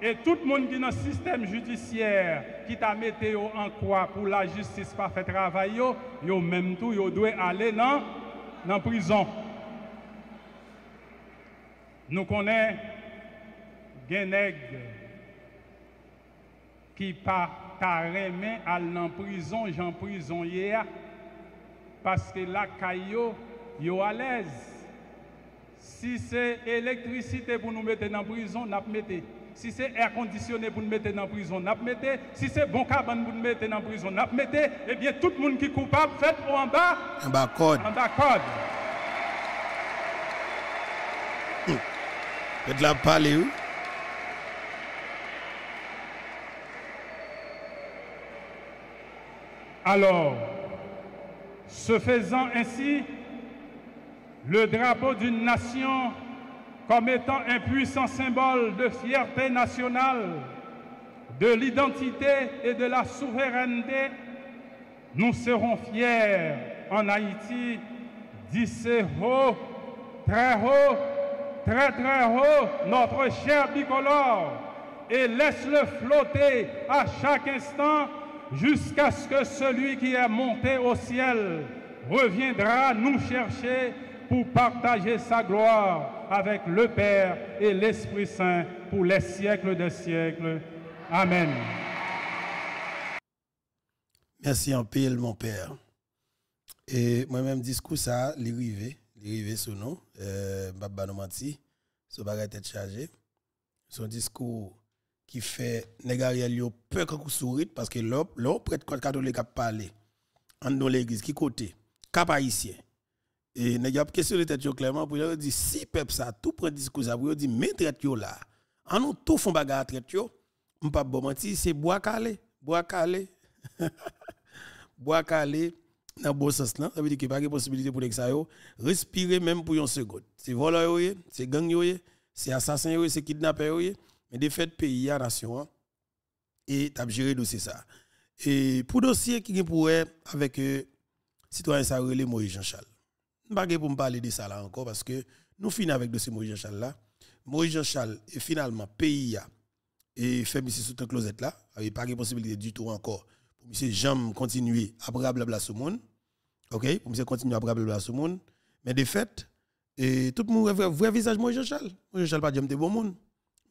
Et tout le monde qui est dans le système judiciaire, qui a mis en quoi pour la justice pas fait travail, yo, même tout, yo doit aller dans la prison. Nous connaissons Genègue qui pas mais à en prison, j'en prison hier, parce que la caillou, yo à l'aise. Si c'est électricité pour nous mettre en prison, n'a mettez. Si c'est air conditionné pour nous mettre en prison, n'a mettez. Si c'est bon cabane pour nous mettre en prison, n'a mettez. Eh bien, tout le monde qui est coupable, faites en bas. En bas En bas code. la oui. Alors, se faisant ainsi, le drapeau d'une nation comme étant un puissant symbole de fierté nationale, de l'identité et de la souveraineté, nous serons fiers en Haïti d'ici haut, très haut, très très haut, notre cher bicolore et laisse-le flotter à chaque instant jusqu'à ce que celui qui est monté au ciel reviendra nous chercher pour partager sa gloire avec le Père et l'Esprit Saint pour les siècles des siècles. Amen. Merci en pile, mon Père. Et moi-même, discours ça, l'irrivé. l'arrivée sous nom, euh, Baba ce bagage tête chargé, Son discours qui fait Négariel yo peu quand sourit parce que l'on prêtre catholique a parlé en dans l'église qui côté cap haïtien et pas question de tête clairement pour dire si peuple ça tout prend discours ça pour dire mais traite yo là en nous tout font bagarre traite yo on pas bon mentir c'est bois calé bois calé (laughs) bois calé dans bon sens là ça veut dire qu'il pas de possibilité pour les ça respirer même pour une seconde c'est voleur c'est gang c'est assassin c'est kidnapper mais de fait, pays, nation, et t'as as géré dossier ça. Et pour dossier qui est pour avec le euh, citoyen Sarrelé Moïse Jean-Charles. Je ne vais pas parler de ça là encore parce que nous finissons avec le dossier Moïse Jean-Charles là. Moïse Jean-Charles, et finalement, pays, et fait sous cette Closette là, il n'y a pas de possibilité du tout encore pour M. Jam continuer à blablabla ce monde. OK? Pour M. continuer à blablabla ce monde. Mais de fait, et tout le monde a vrai visage Moïse Jean-Charles. Moïse Jean-Charles pas de bon monde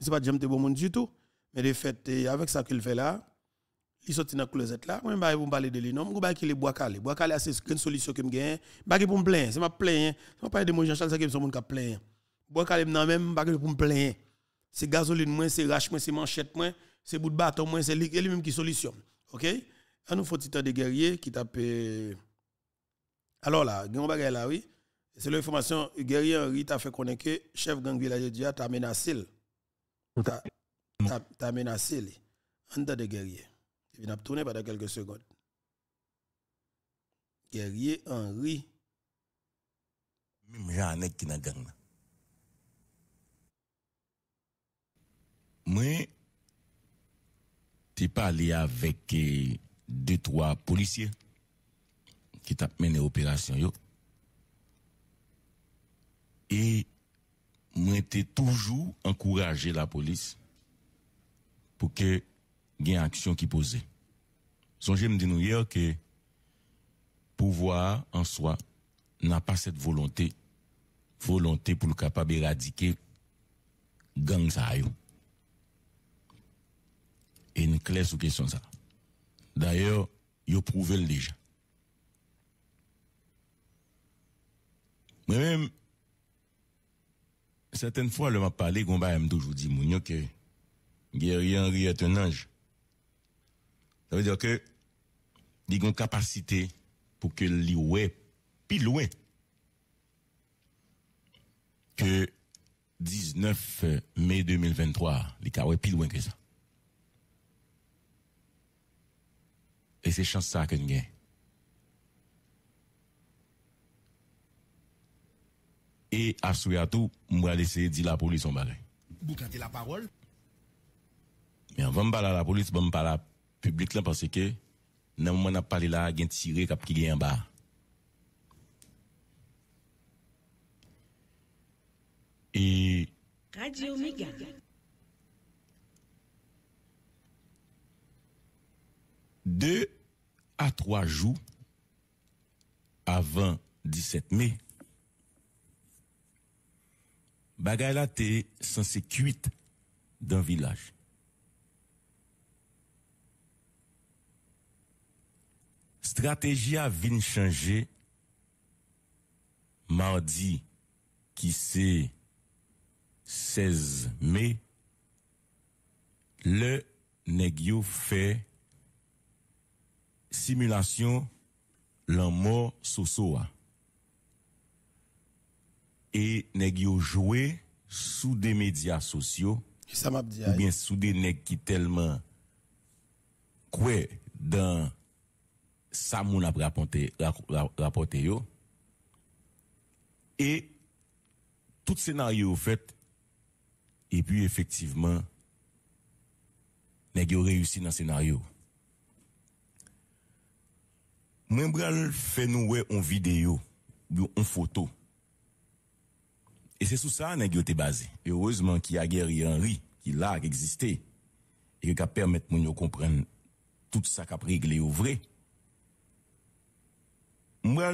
c'est pas j'aime bon monde du tout mais de fait avec ça qu'il fait là il sort dans closet là moi pas pour parler de lui non moi pas qu'il bois calé bois calé c'est une solution que me gagne pas pour me plaindre c'est m'a plaindre hein. c'est pas de moi Jean Charles ça qui sont monde qui plaindre bois calé même pas pour me plaindre c'est gasoline moins c'est rache moins c'est manchette moins c'est bout de bâton moins c'est lui même qui solution OK alors nous faut des de guerrier qui tape euh, alors là là oui c'est l'information guerrier Henri a fait connaître que chef gang village Dia a menacé T'as as, menacé les En tant de guerrier. Il vient tourner pendant quelques secondes. Guerrier Henri. Même ai qui n'a gang. Moi, tu parlé avec euh, deux, trois policiers qui t'ont mené l'opération. Et moi toujours encouragé la police pour que une action qui posait. Songez me dit nous hier que pouvoir en soi n'a pas cette volonté volonté pour le capable éradiquer gang ça Et une clé sous question ça. D'ailleurs, a prouvé le déjà. Moi-même, certaines fois, le m'a parlé, Gomba toujours dit, Mounio, que Guerrier Henry est un ange. Ça veut dire que, il a une capacité pour que soit plus loin, que 19 mai 2023, plus loin que ça. Et c'est chance ça que nous E aswe atou, mwa lese di la polis on bale. Bou kante la parol? Mwen mwala la polis, mwen mwala publik lan, pase ke nan mwen ap pale la gen tire kap ki li en ba. E... Radio Mega. De a 3 jou, avan 17 mei, bagay la te sensé d'un village. village. Stratégie a vin changé. mardi qui c'est 16 mai, le Négio fait simulation l'amour mort sous et nèg yo joué sous des médias sociaux ça ou bien sous des nèg qui tellement quoi dans ça moun a rapporté yo et tout scénario fait et puis effectivement nèg yo réussi dans scénario moi bral fait nous une vidéo une photo et c'est sous ça que avez basé. heureusement qu'il a un Henri, qui là, existé Et qui a permis de comprendre tout ça qu'a réglé au vrai. Moi,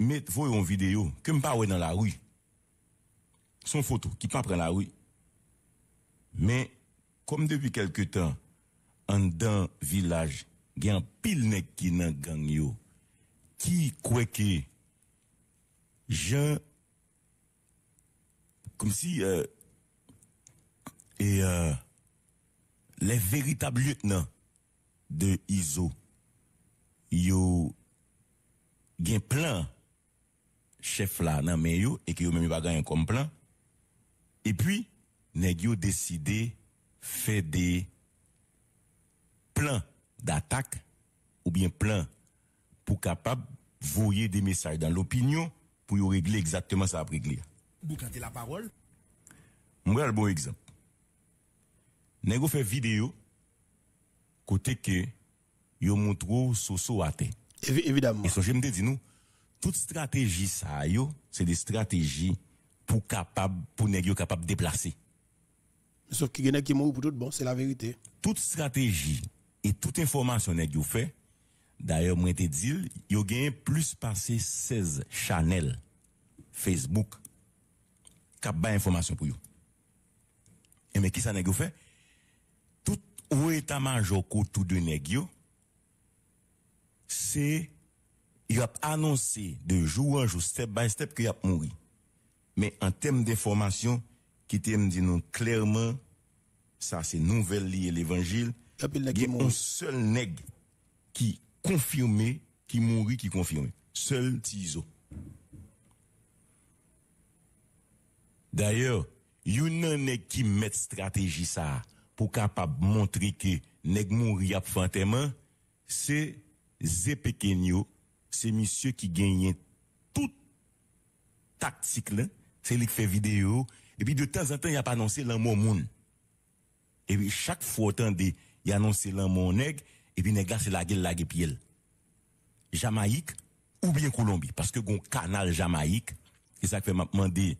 mettre une vidéo que me pas dans la rue. Son photo qui pas prend la rue. Mais comme depuis quelque temps dans dans village, il y a un pile qui qui dans gang yo qui croit que Jean comme si euh, et euh, les véritables lieutenants de ISO, yo un plan chef là nan et qui yo même pas gagné comme plan. Et puis ils ont décidé faire des plans d'attaque ou bien plans pour capable voyer des messages dans l'opinion pour régler exactement ça à régler vous tentez la parole. Moi, un bon exemple. Nego fait vidéo, côté que, yo montre soso à terre. Évidemment. Et ce que je me dis, nous, toute stratégie ça, c'est des stratégies pour capable, pour nego capable déplacer. Sauf qu'il y en a qui mourent pour tout, bon, c'est la vérité. Toute stratégie et toute information nego fait, d'ailleurs, moi, te dis, yo avez plus passé 16 channels Facebook qui a information pour vous. Et mais qui ça nèg fait Tout ou état-major tout de négio c'est il a annoncé de jour en jour step by step qu'il a mouru. Mais en termes d'informations, qui t'aime dit nous clairement ça c'est nouvelle liée l'évangile. Il y a un seul nègre qui confirmé qui mourit qui confirmé. Seul Tiso. D'ayor, yon nan nek ki met strategi sa pou kap ap montri ke neg moun ri ap fanteman, se ze pekenyo, se misyo ki genyen tout taktik la, se lik fe video, epi de tan an tan yap anonsi lan moun moun. Epi chak fwo tan de yon anonsi lan moun neg, epi neg ase lage lage pi el. Jamaik ou bien Kolombi, paske gon kanal Jamaik, e sa ke fe map mande...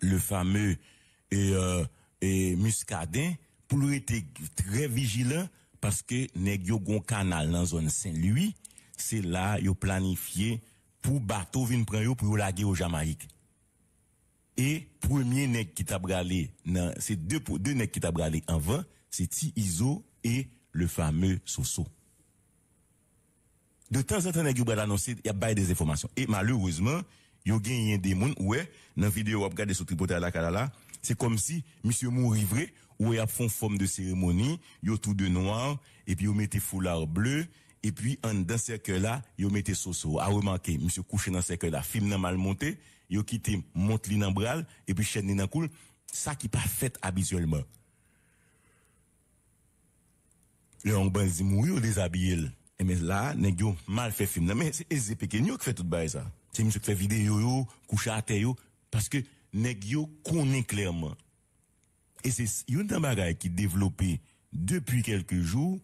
le fameux euh, muscadin pour être très vigilant parce que nèg yo un canal dans zone Saint-Louis c'est là yo planifié pour bateau vinn prendre pour laguer au Jamaïque et premier nèg qui t'a bralé c'est deux deux qui t'a en vain c'est Ti Iso et le fameux Soso de temps en temps nèg yo annoncé annoncer y a des informations et malheureusement yo gagne des moun ouais dans vidéo ou regarder sur tripoter la là c'est comme si monsieur vrai ou a font forme de cérémonie yo tout de noir et puis yo mettez foulard bleu et puis en dans cercle là yo mettez soso a remarqué monsieur couché dans cercle là film mal monté yo quitté monte li dans bras et puis chaîne dans coule ça qui pas fait habituellement Le on ben mouri ou déshabillé, Et eh, mais là, nèg mal fait film. Mais c'est Ezepé qui fait tout bail ça. C'est monsieur qui fait vidéo, yo, couche à terre, parce que nèg yo connaît clairement. Et c'est une bagaille qui développé depuis quelques jours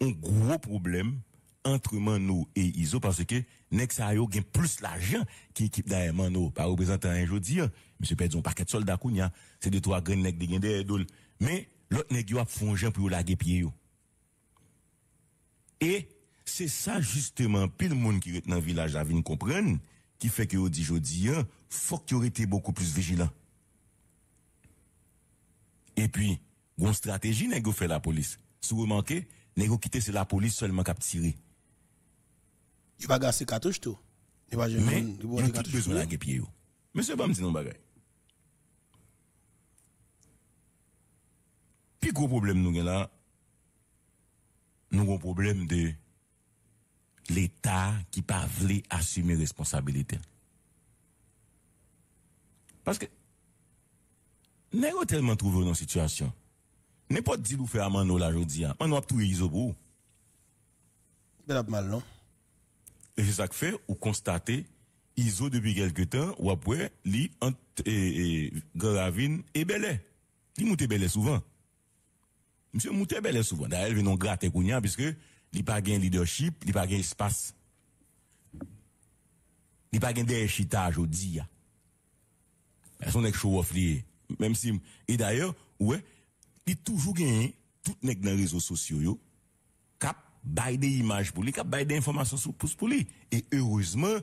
un gros problème entre Mano et Iso parce que nèg ça yo gagne plus l'argent qu'équipe derrière Mano par représentant un jour, dire hein, monsieur pas paquet soldat kounya c'est de trois grains nèg de gagne derrière mais l'autre nèg yo a fongé pour laguer pied yo et c'est ça justement pile monde qui est dans le village la vigne comprendre qui fait que vous dit jeudi, il hein, faut que vous été beaucoup plus vigilant. Et puis, une stratégie, n'est fait la police. Si vous manquez, n'est c'est la police seulement qui a tiré. Il va gasser cartouche tout. Il va jamais. Mais, il a tout besoin de pied. Monsieur Bam dit non bagay. Puis, gros problème, nous, là, nous avons un problème de l'État qui pas voulu assumer responsabilité. Parce que, n'est-ce tellement trouvé dans situation? N'est pas dit nous faire un là aujourd'hui. on a tout iso ben, pour mal, non? Et c'est ça que fait, ou constater iso depuis quelque temps, ou après, li, entre, et, Gravine et Belay. Li monte Belay souvent. Monsieur monte Belay souvent. D'ailleurs, ils vient gratter parce que il pas de leadership, il pas gain espace. Il pas gain déchitage au dia. Son nek show off lié. si et d'ailleurs, ouais, il toujours gagné tout nek dans les réseaux sociaux yo cap des images pour lui, cap bail des informations pour lui. Et heureusement,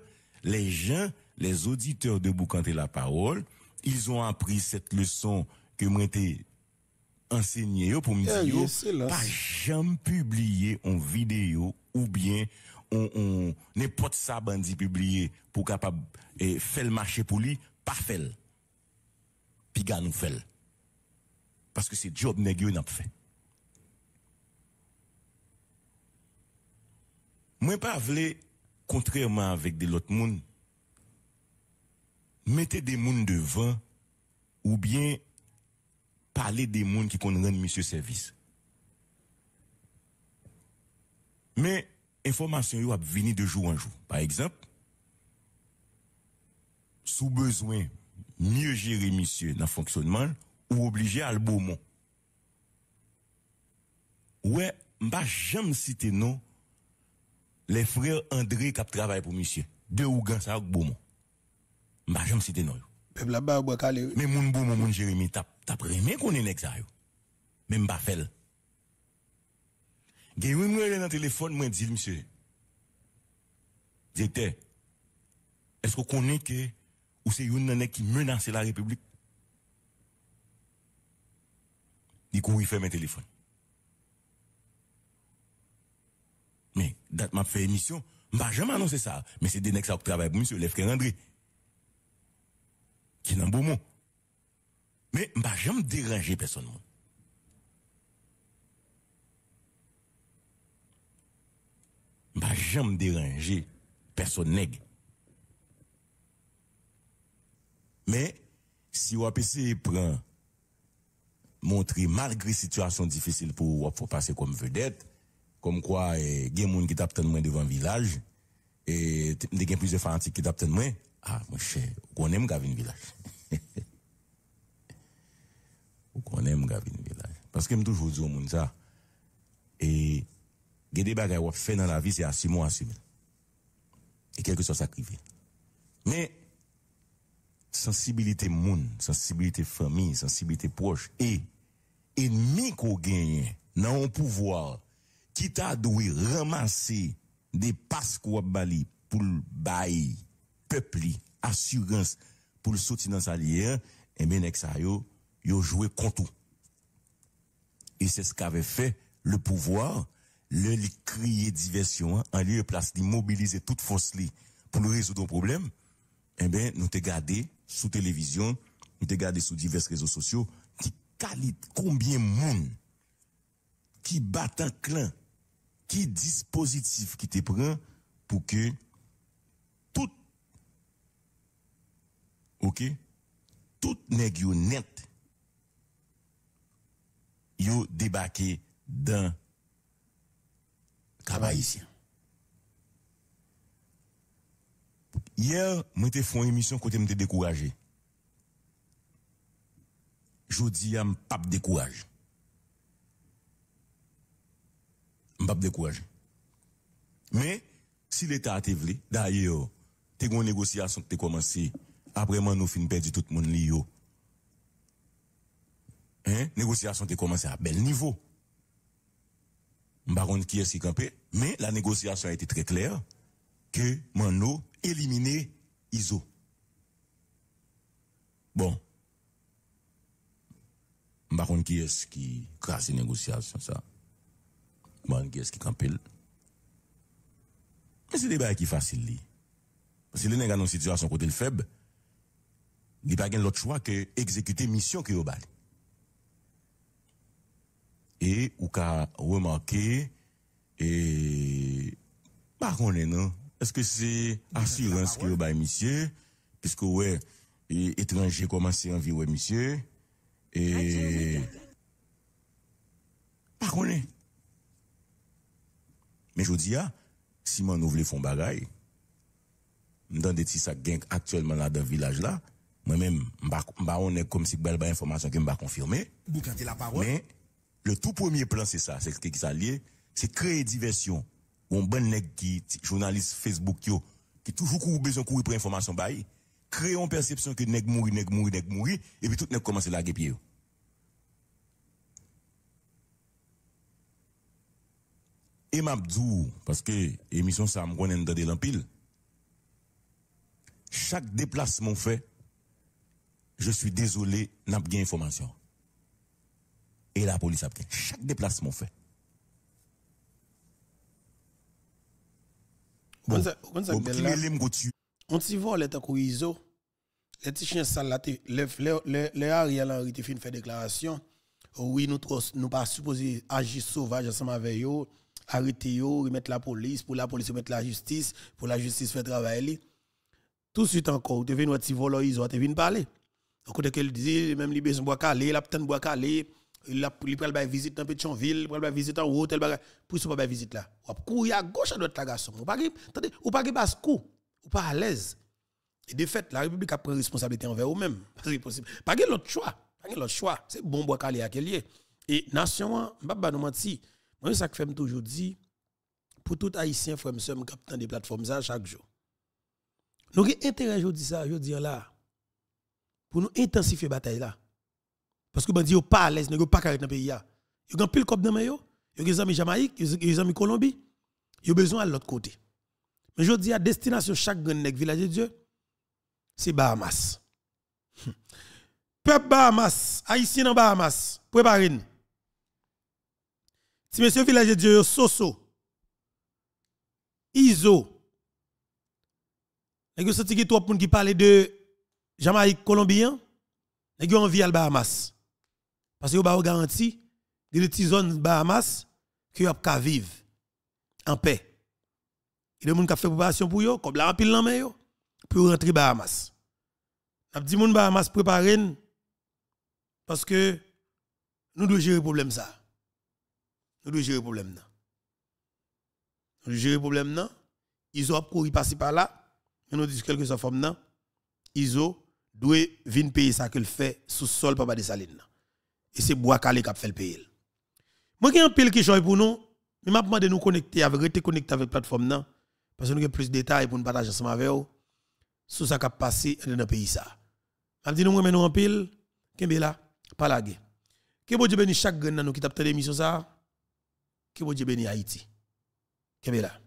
les gens, les auditeurs de Boukante la parole, ils ont appris cette leçon que été enseigner yo pour me dire eh, pas jamais publier en vidéo ou bien on, pas n'importe ça bandit publié pour capable eh, faire le marché pour lui pas faire puis gars nous faire parce que c'est job nèg yo n'a fait moi pas vle contrairement avec de l'autre monde mettez des monde devant ou bien parler des mondes qui connaissent rendre monsieur service. Mais information yo a venir de jour en jour. Par exemple, sous besoin mieux gérer monsieur dans le fonctionnement ou obligé à le beaumont. Ouais, m'a jamais cité non les frères André qui travaillent pour monsieur. Deux ça ça avec beaumont. jamais cité non. Peuple là-bas, Mais mon beaumont, moun Jérémy tape. T'as primé qu'on est Même pas fait. Gen oui dans dans téléphone moi dit monsieur. Directeur. Est-ce qu'on connaît que ou c'est une année qui menace la République Il coup, il fait mes téléphones. Mais date m'a fait émission, m'a jamais annoncé ça, mais c'est des nègres qui travaillent pour monsieur frères André. Qui n'a pas beau mot. Mais je ne jamais déranger personne. Je ne vais jamais déranger personne. Mais si vous avez prend montrer malgré situation difficile pour pour passer comme vedette, comme quoi eh, il y a des gens qui tapent devant le village, et il y a plusieurs fanatiques qui tapent moins, ah mon cher, on aime Gavin Village. (laughs) qu'on aime gavin village parce que me toujours au monde ça et gè des bagages ou fait dans la vie c'est assumer assumer et quelque chose ça mais sensibilité monde sensibilité famille sensibilité proche et ennemi qu'on gagne dans un pouvoir qui t'a devoir ramasser des passes bali pour le bail peuple assurance pour le soutien dans sa et bien ça ont joué contre tout. Et c'est ce qu'avait fait le pouvoir, le crier diversion, hein. en lieu de place, d'immobiliser mobiliser toute force pour nous résoudre un problème. Eh bien, nous te gardé sous télévision, nous te gardé sous divers réseaux sociaux, qui calitent combien de monde qui bat un clan, qui dispositif qui te prend pour que tout, ok, tout n'est net yo débarqué dans travail ici. Hier, moi t'ai fait une émission côté me découragé. Jodi a pas décourage. M'pap décourage. Mais si l'État a été d'ailleurs, t'es une négociation qui a commencé après moi nous fin perdu tout le monde Négociations hein? négociation a commencé à bel niveau. Baron qui est si campé, mais la négociation a été très claire que Mano éliminer ISO. Bon. Baron qui est qui crasse les négociations, ça. Baron qui est qui campé. Mais c'est des bails qui facile, Parce que les nègres dans une situation côté le faible, il n'y a pas d'autre choix que exécuter mission que au bail. e ou ka wè manke e pa konè nan eske se asyrens ki wè bay misye piskou wè e, etranje komanse an vi wè misye e pa konè men jodi ya si man nou vle fon bagay nan deti sa genk aktuelman la dan vilaj la mwen men mba konè kom si kbel bay informasyon ki mba konfirme mwen men Le tout premier plan, c'est ça, c'est ce qui s'allie, c'est créer diversion. On bon ben, nèg qui, journaliste Facebook, qui qui toujours besoin besoin courir pour information, bail, créer une perception que nèg gens nèg mouri, nèg mouri, et puis tout nèg commence à la pied. Et m'abdou, parce que émission ça me connaît dans l'empile. Chaque déplacement fait, je suis désolé, n'a pas information. Et la police a pris chaque déplacement fait. Bon, on s'y voit, les Iso, les petits chiens salat les Ariel Henry fin fait déclaration. Oui, nous ne pas supposé agir sauvage ensemble avec eux, arrêter eux, remettre la police, pour la police remettre la justice, pour la justice faire travail. Tout de suite encore, tu viens nous petit voler ils ont viens parler. Donc, on dit qu'il dit, même les besoins bois calé, la petite bois calé, il pral bay visite dans Pétionville, il pral visite en hôtel tel bagage. Pour ça pas visite là. Ou courir à gauche à droite la garçon. Ou pas attendez, ou pas basse cou, ou pas à l'aise. Et de fait, la République a pris responsabilité envers eux-mêmes. (laughs) Pas de l'autre choix. Pas de l'autre choix. C'est bon bois calé à quel Et nation, hein, je ne menti. Moi, ça que je toujours dit, pour tout Haïtien, frère, monsieur, capitaine des plateformes ça chaque jour. Nous avons intérêt, je dis ça, je dis là, pour nous intensifier la bataille là. Parce que vous bandits pas à l'aise, ils pas carré dans le pays. Ils ont pile cop dans le ils ont des amis Jamaïque, ils ont amis Colombie. Ils ont besoin de l'autre côté. Mais je dis à destination chaque village de Dieu, c'est Bahamas. (laughs) Peuple Bahamas, Haïtien dans Bahamas, préparez-nous. Si monsieur village de Dieu, Soso, Iso, vous sentez que trois personnes qui parlent de Jamaïque colombien, vous envie à Bahamas. Parce que vous garantie garanti que les petites zones Bahamas que vous vivre en paix. Il y a des gens qui ont fait préparation pour eux, comme la pile dans main, pour rentrer Bahamas. La dit que Bahamas préparez parce que nous devons gérer le problème ça. Nous devons gérer le problème. Nous devons gérer le problème. Ils ont couru passer par là. Ils nous disons quelque chose forme. Ils ont dû venir payer ça qu'ils fait sous sol pour par des salines et c'est bois calé qui fait le pays. Moi qui un pile qui joue pour nous, mais je vais de nous connecter avec rester connecté avec plateforme parce que nous avons plus de détails pour nous partager ensemble avec vous sur ce qui a passé dans le pays ça. M'a que nous nous en pile, qu'est-ce là pas la guerre. Que bon Dieu bénisse chaque gagne nous qui t'a l'émission ça. Que bon Dieu bénisse Haïti. Qui est là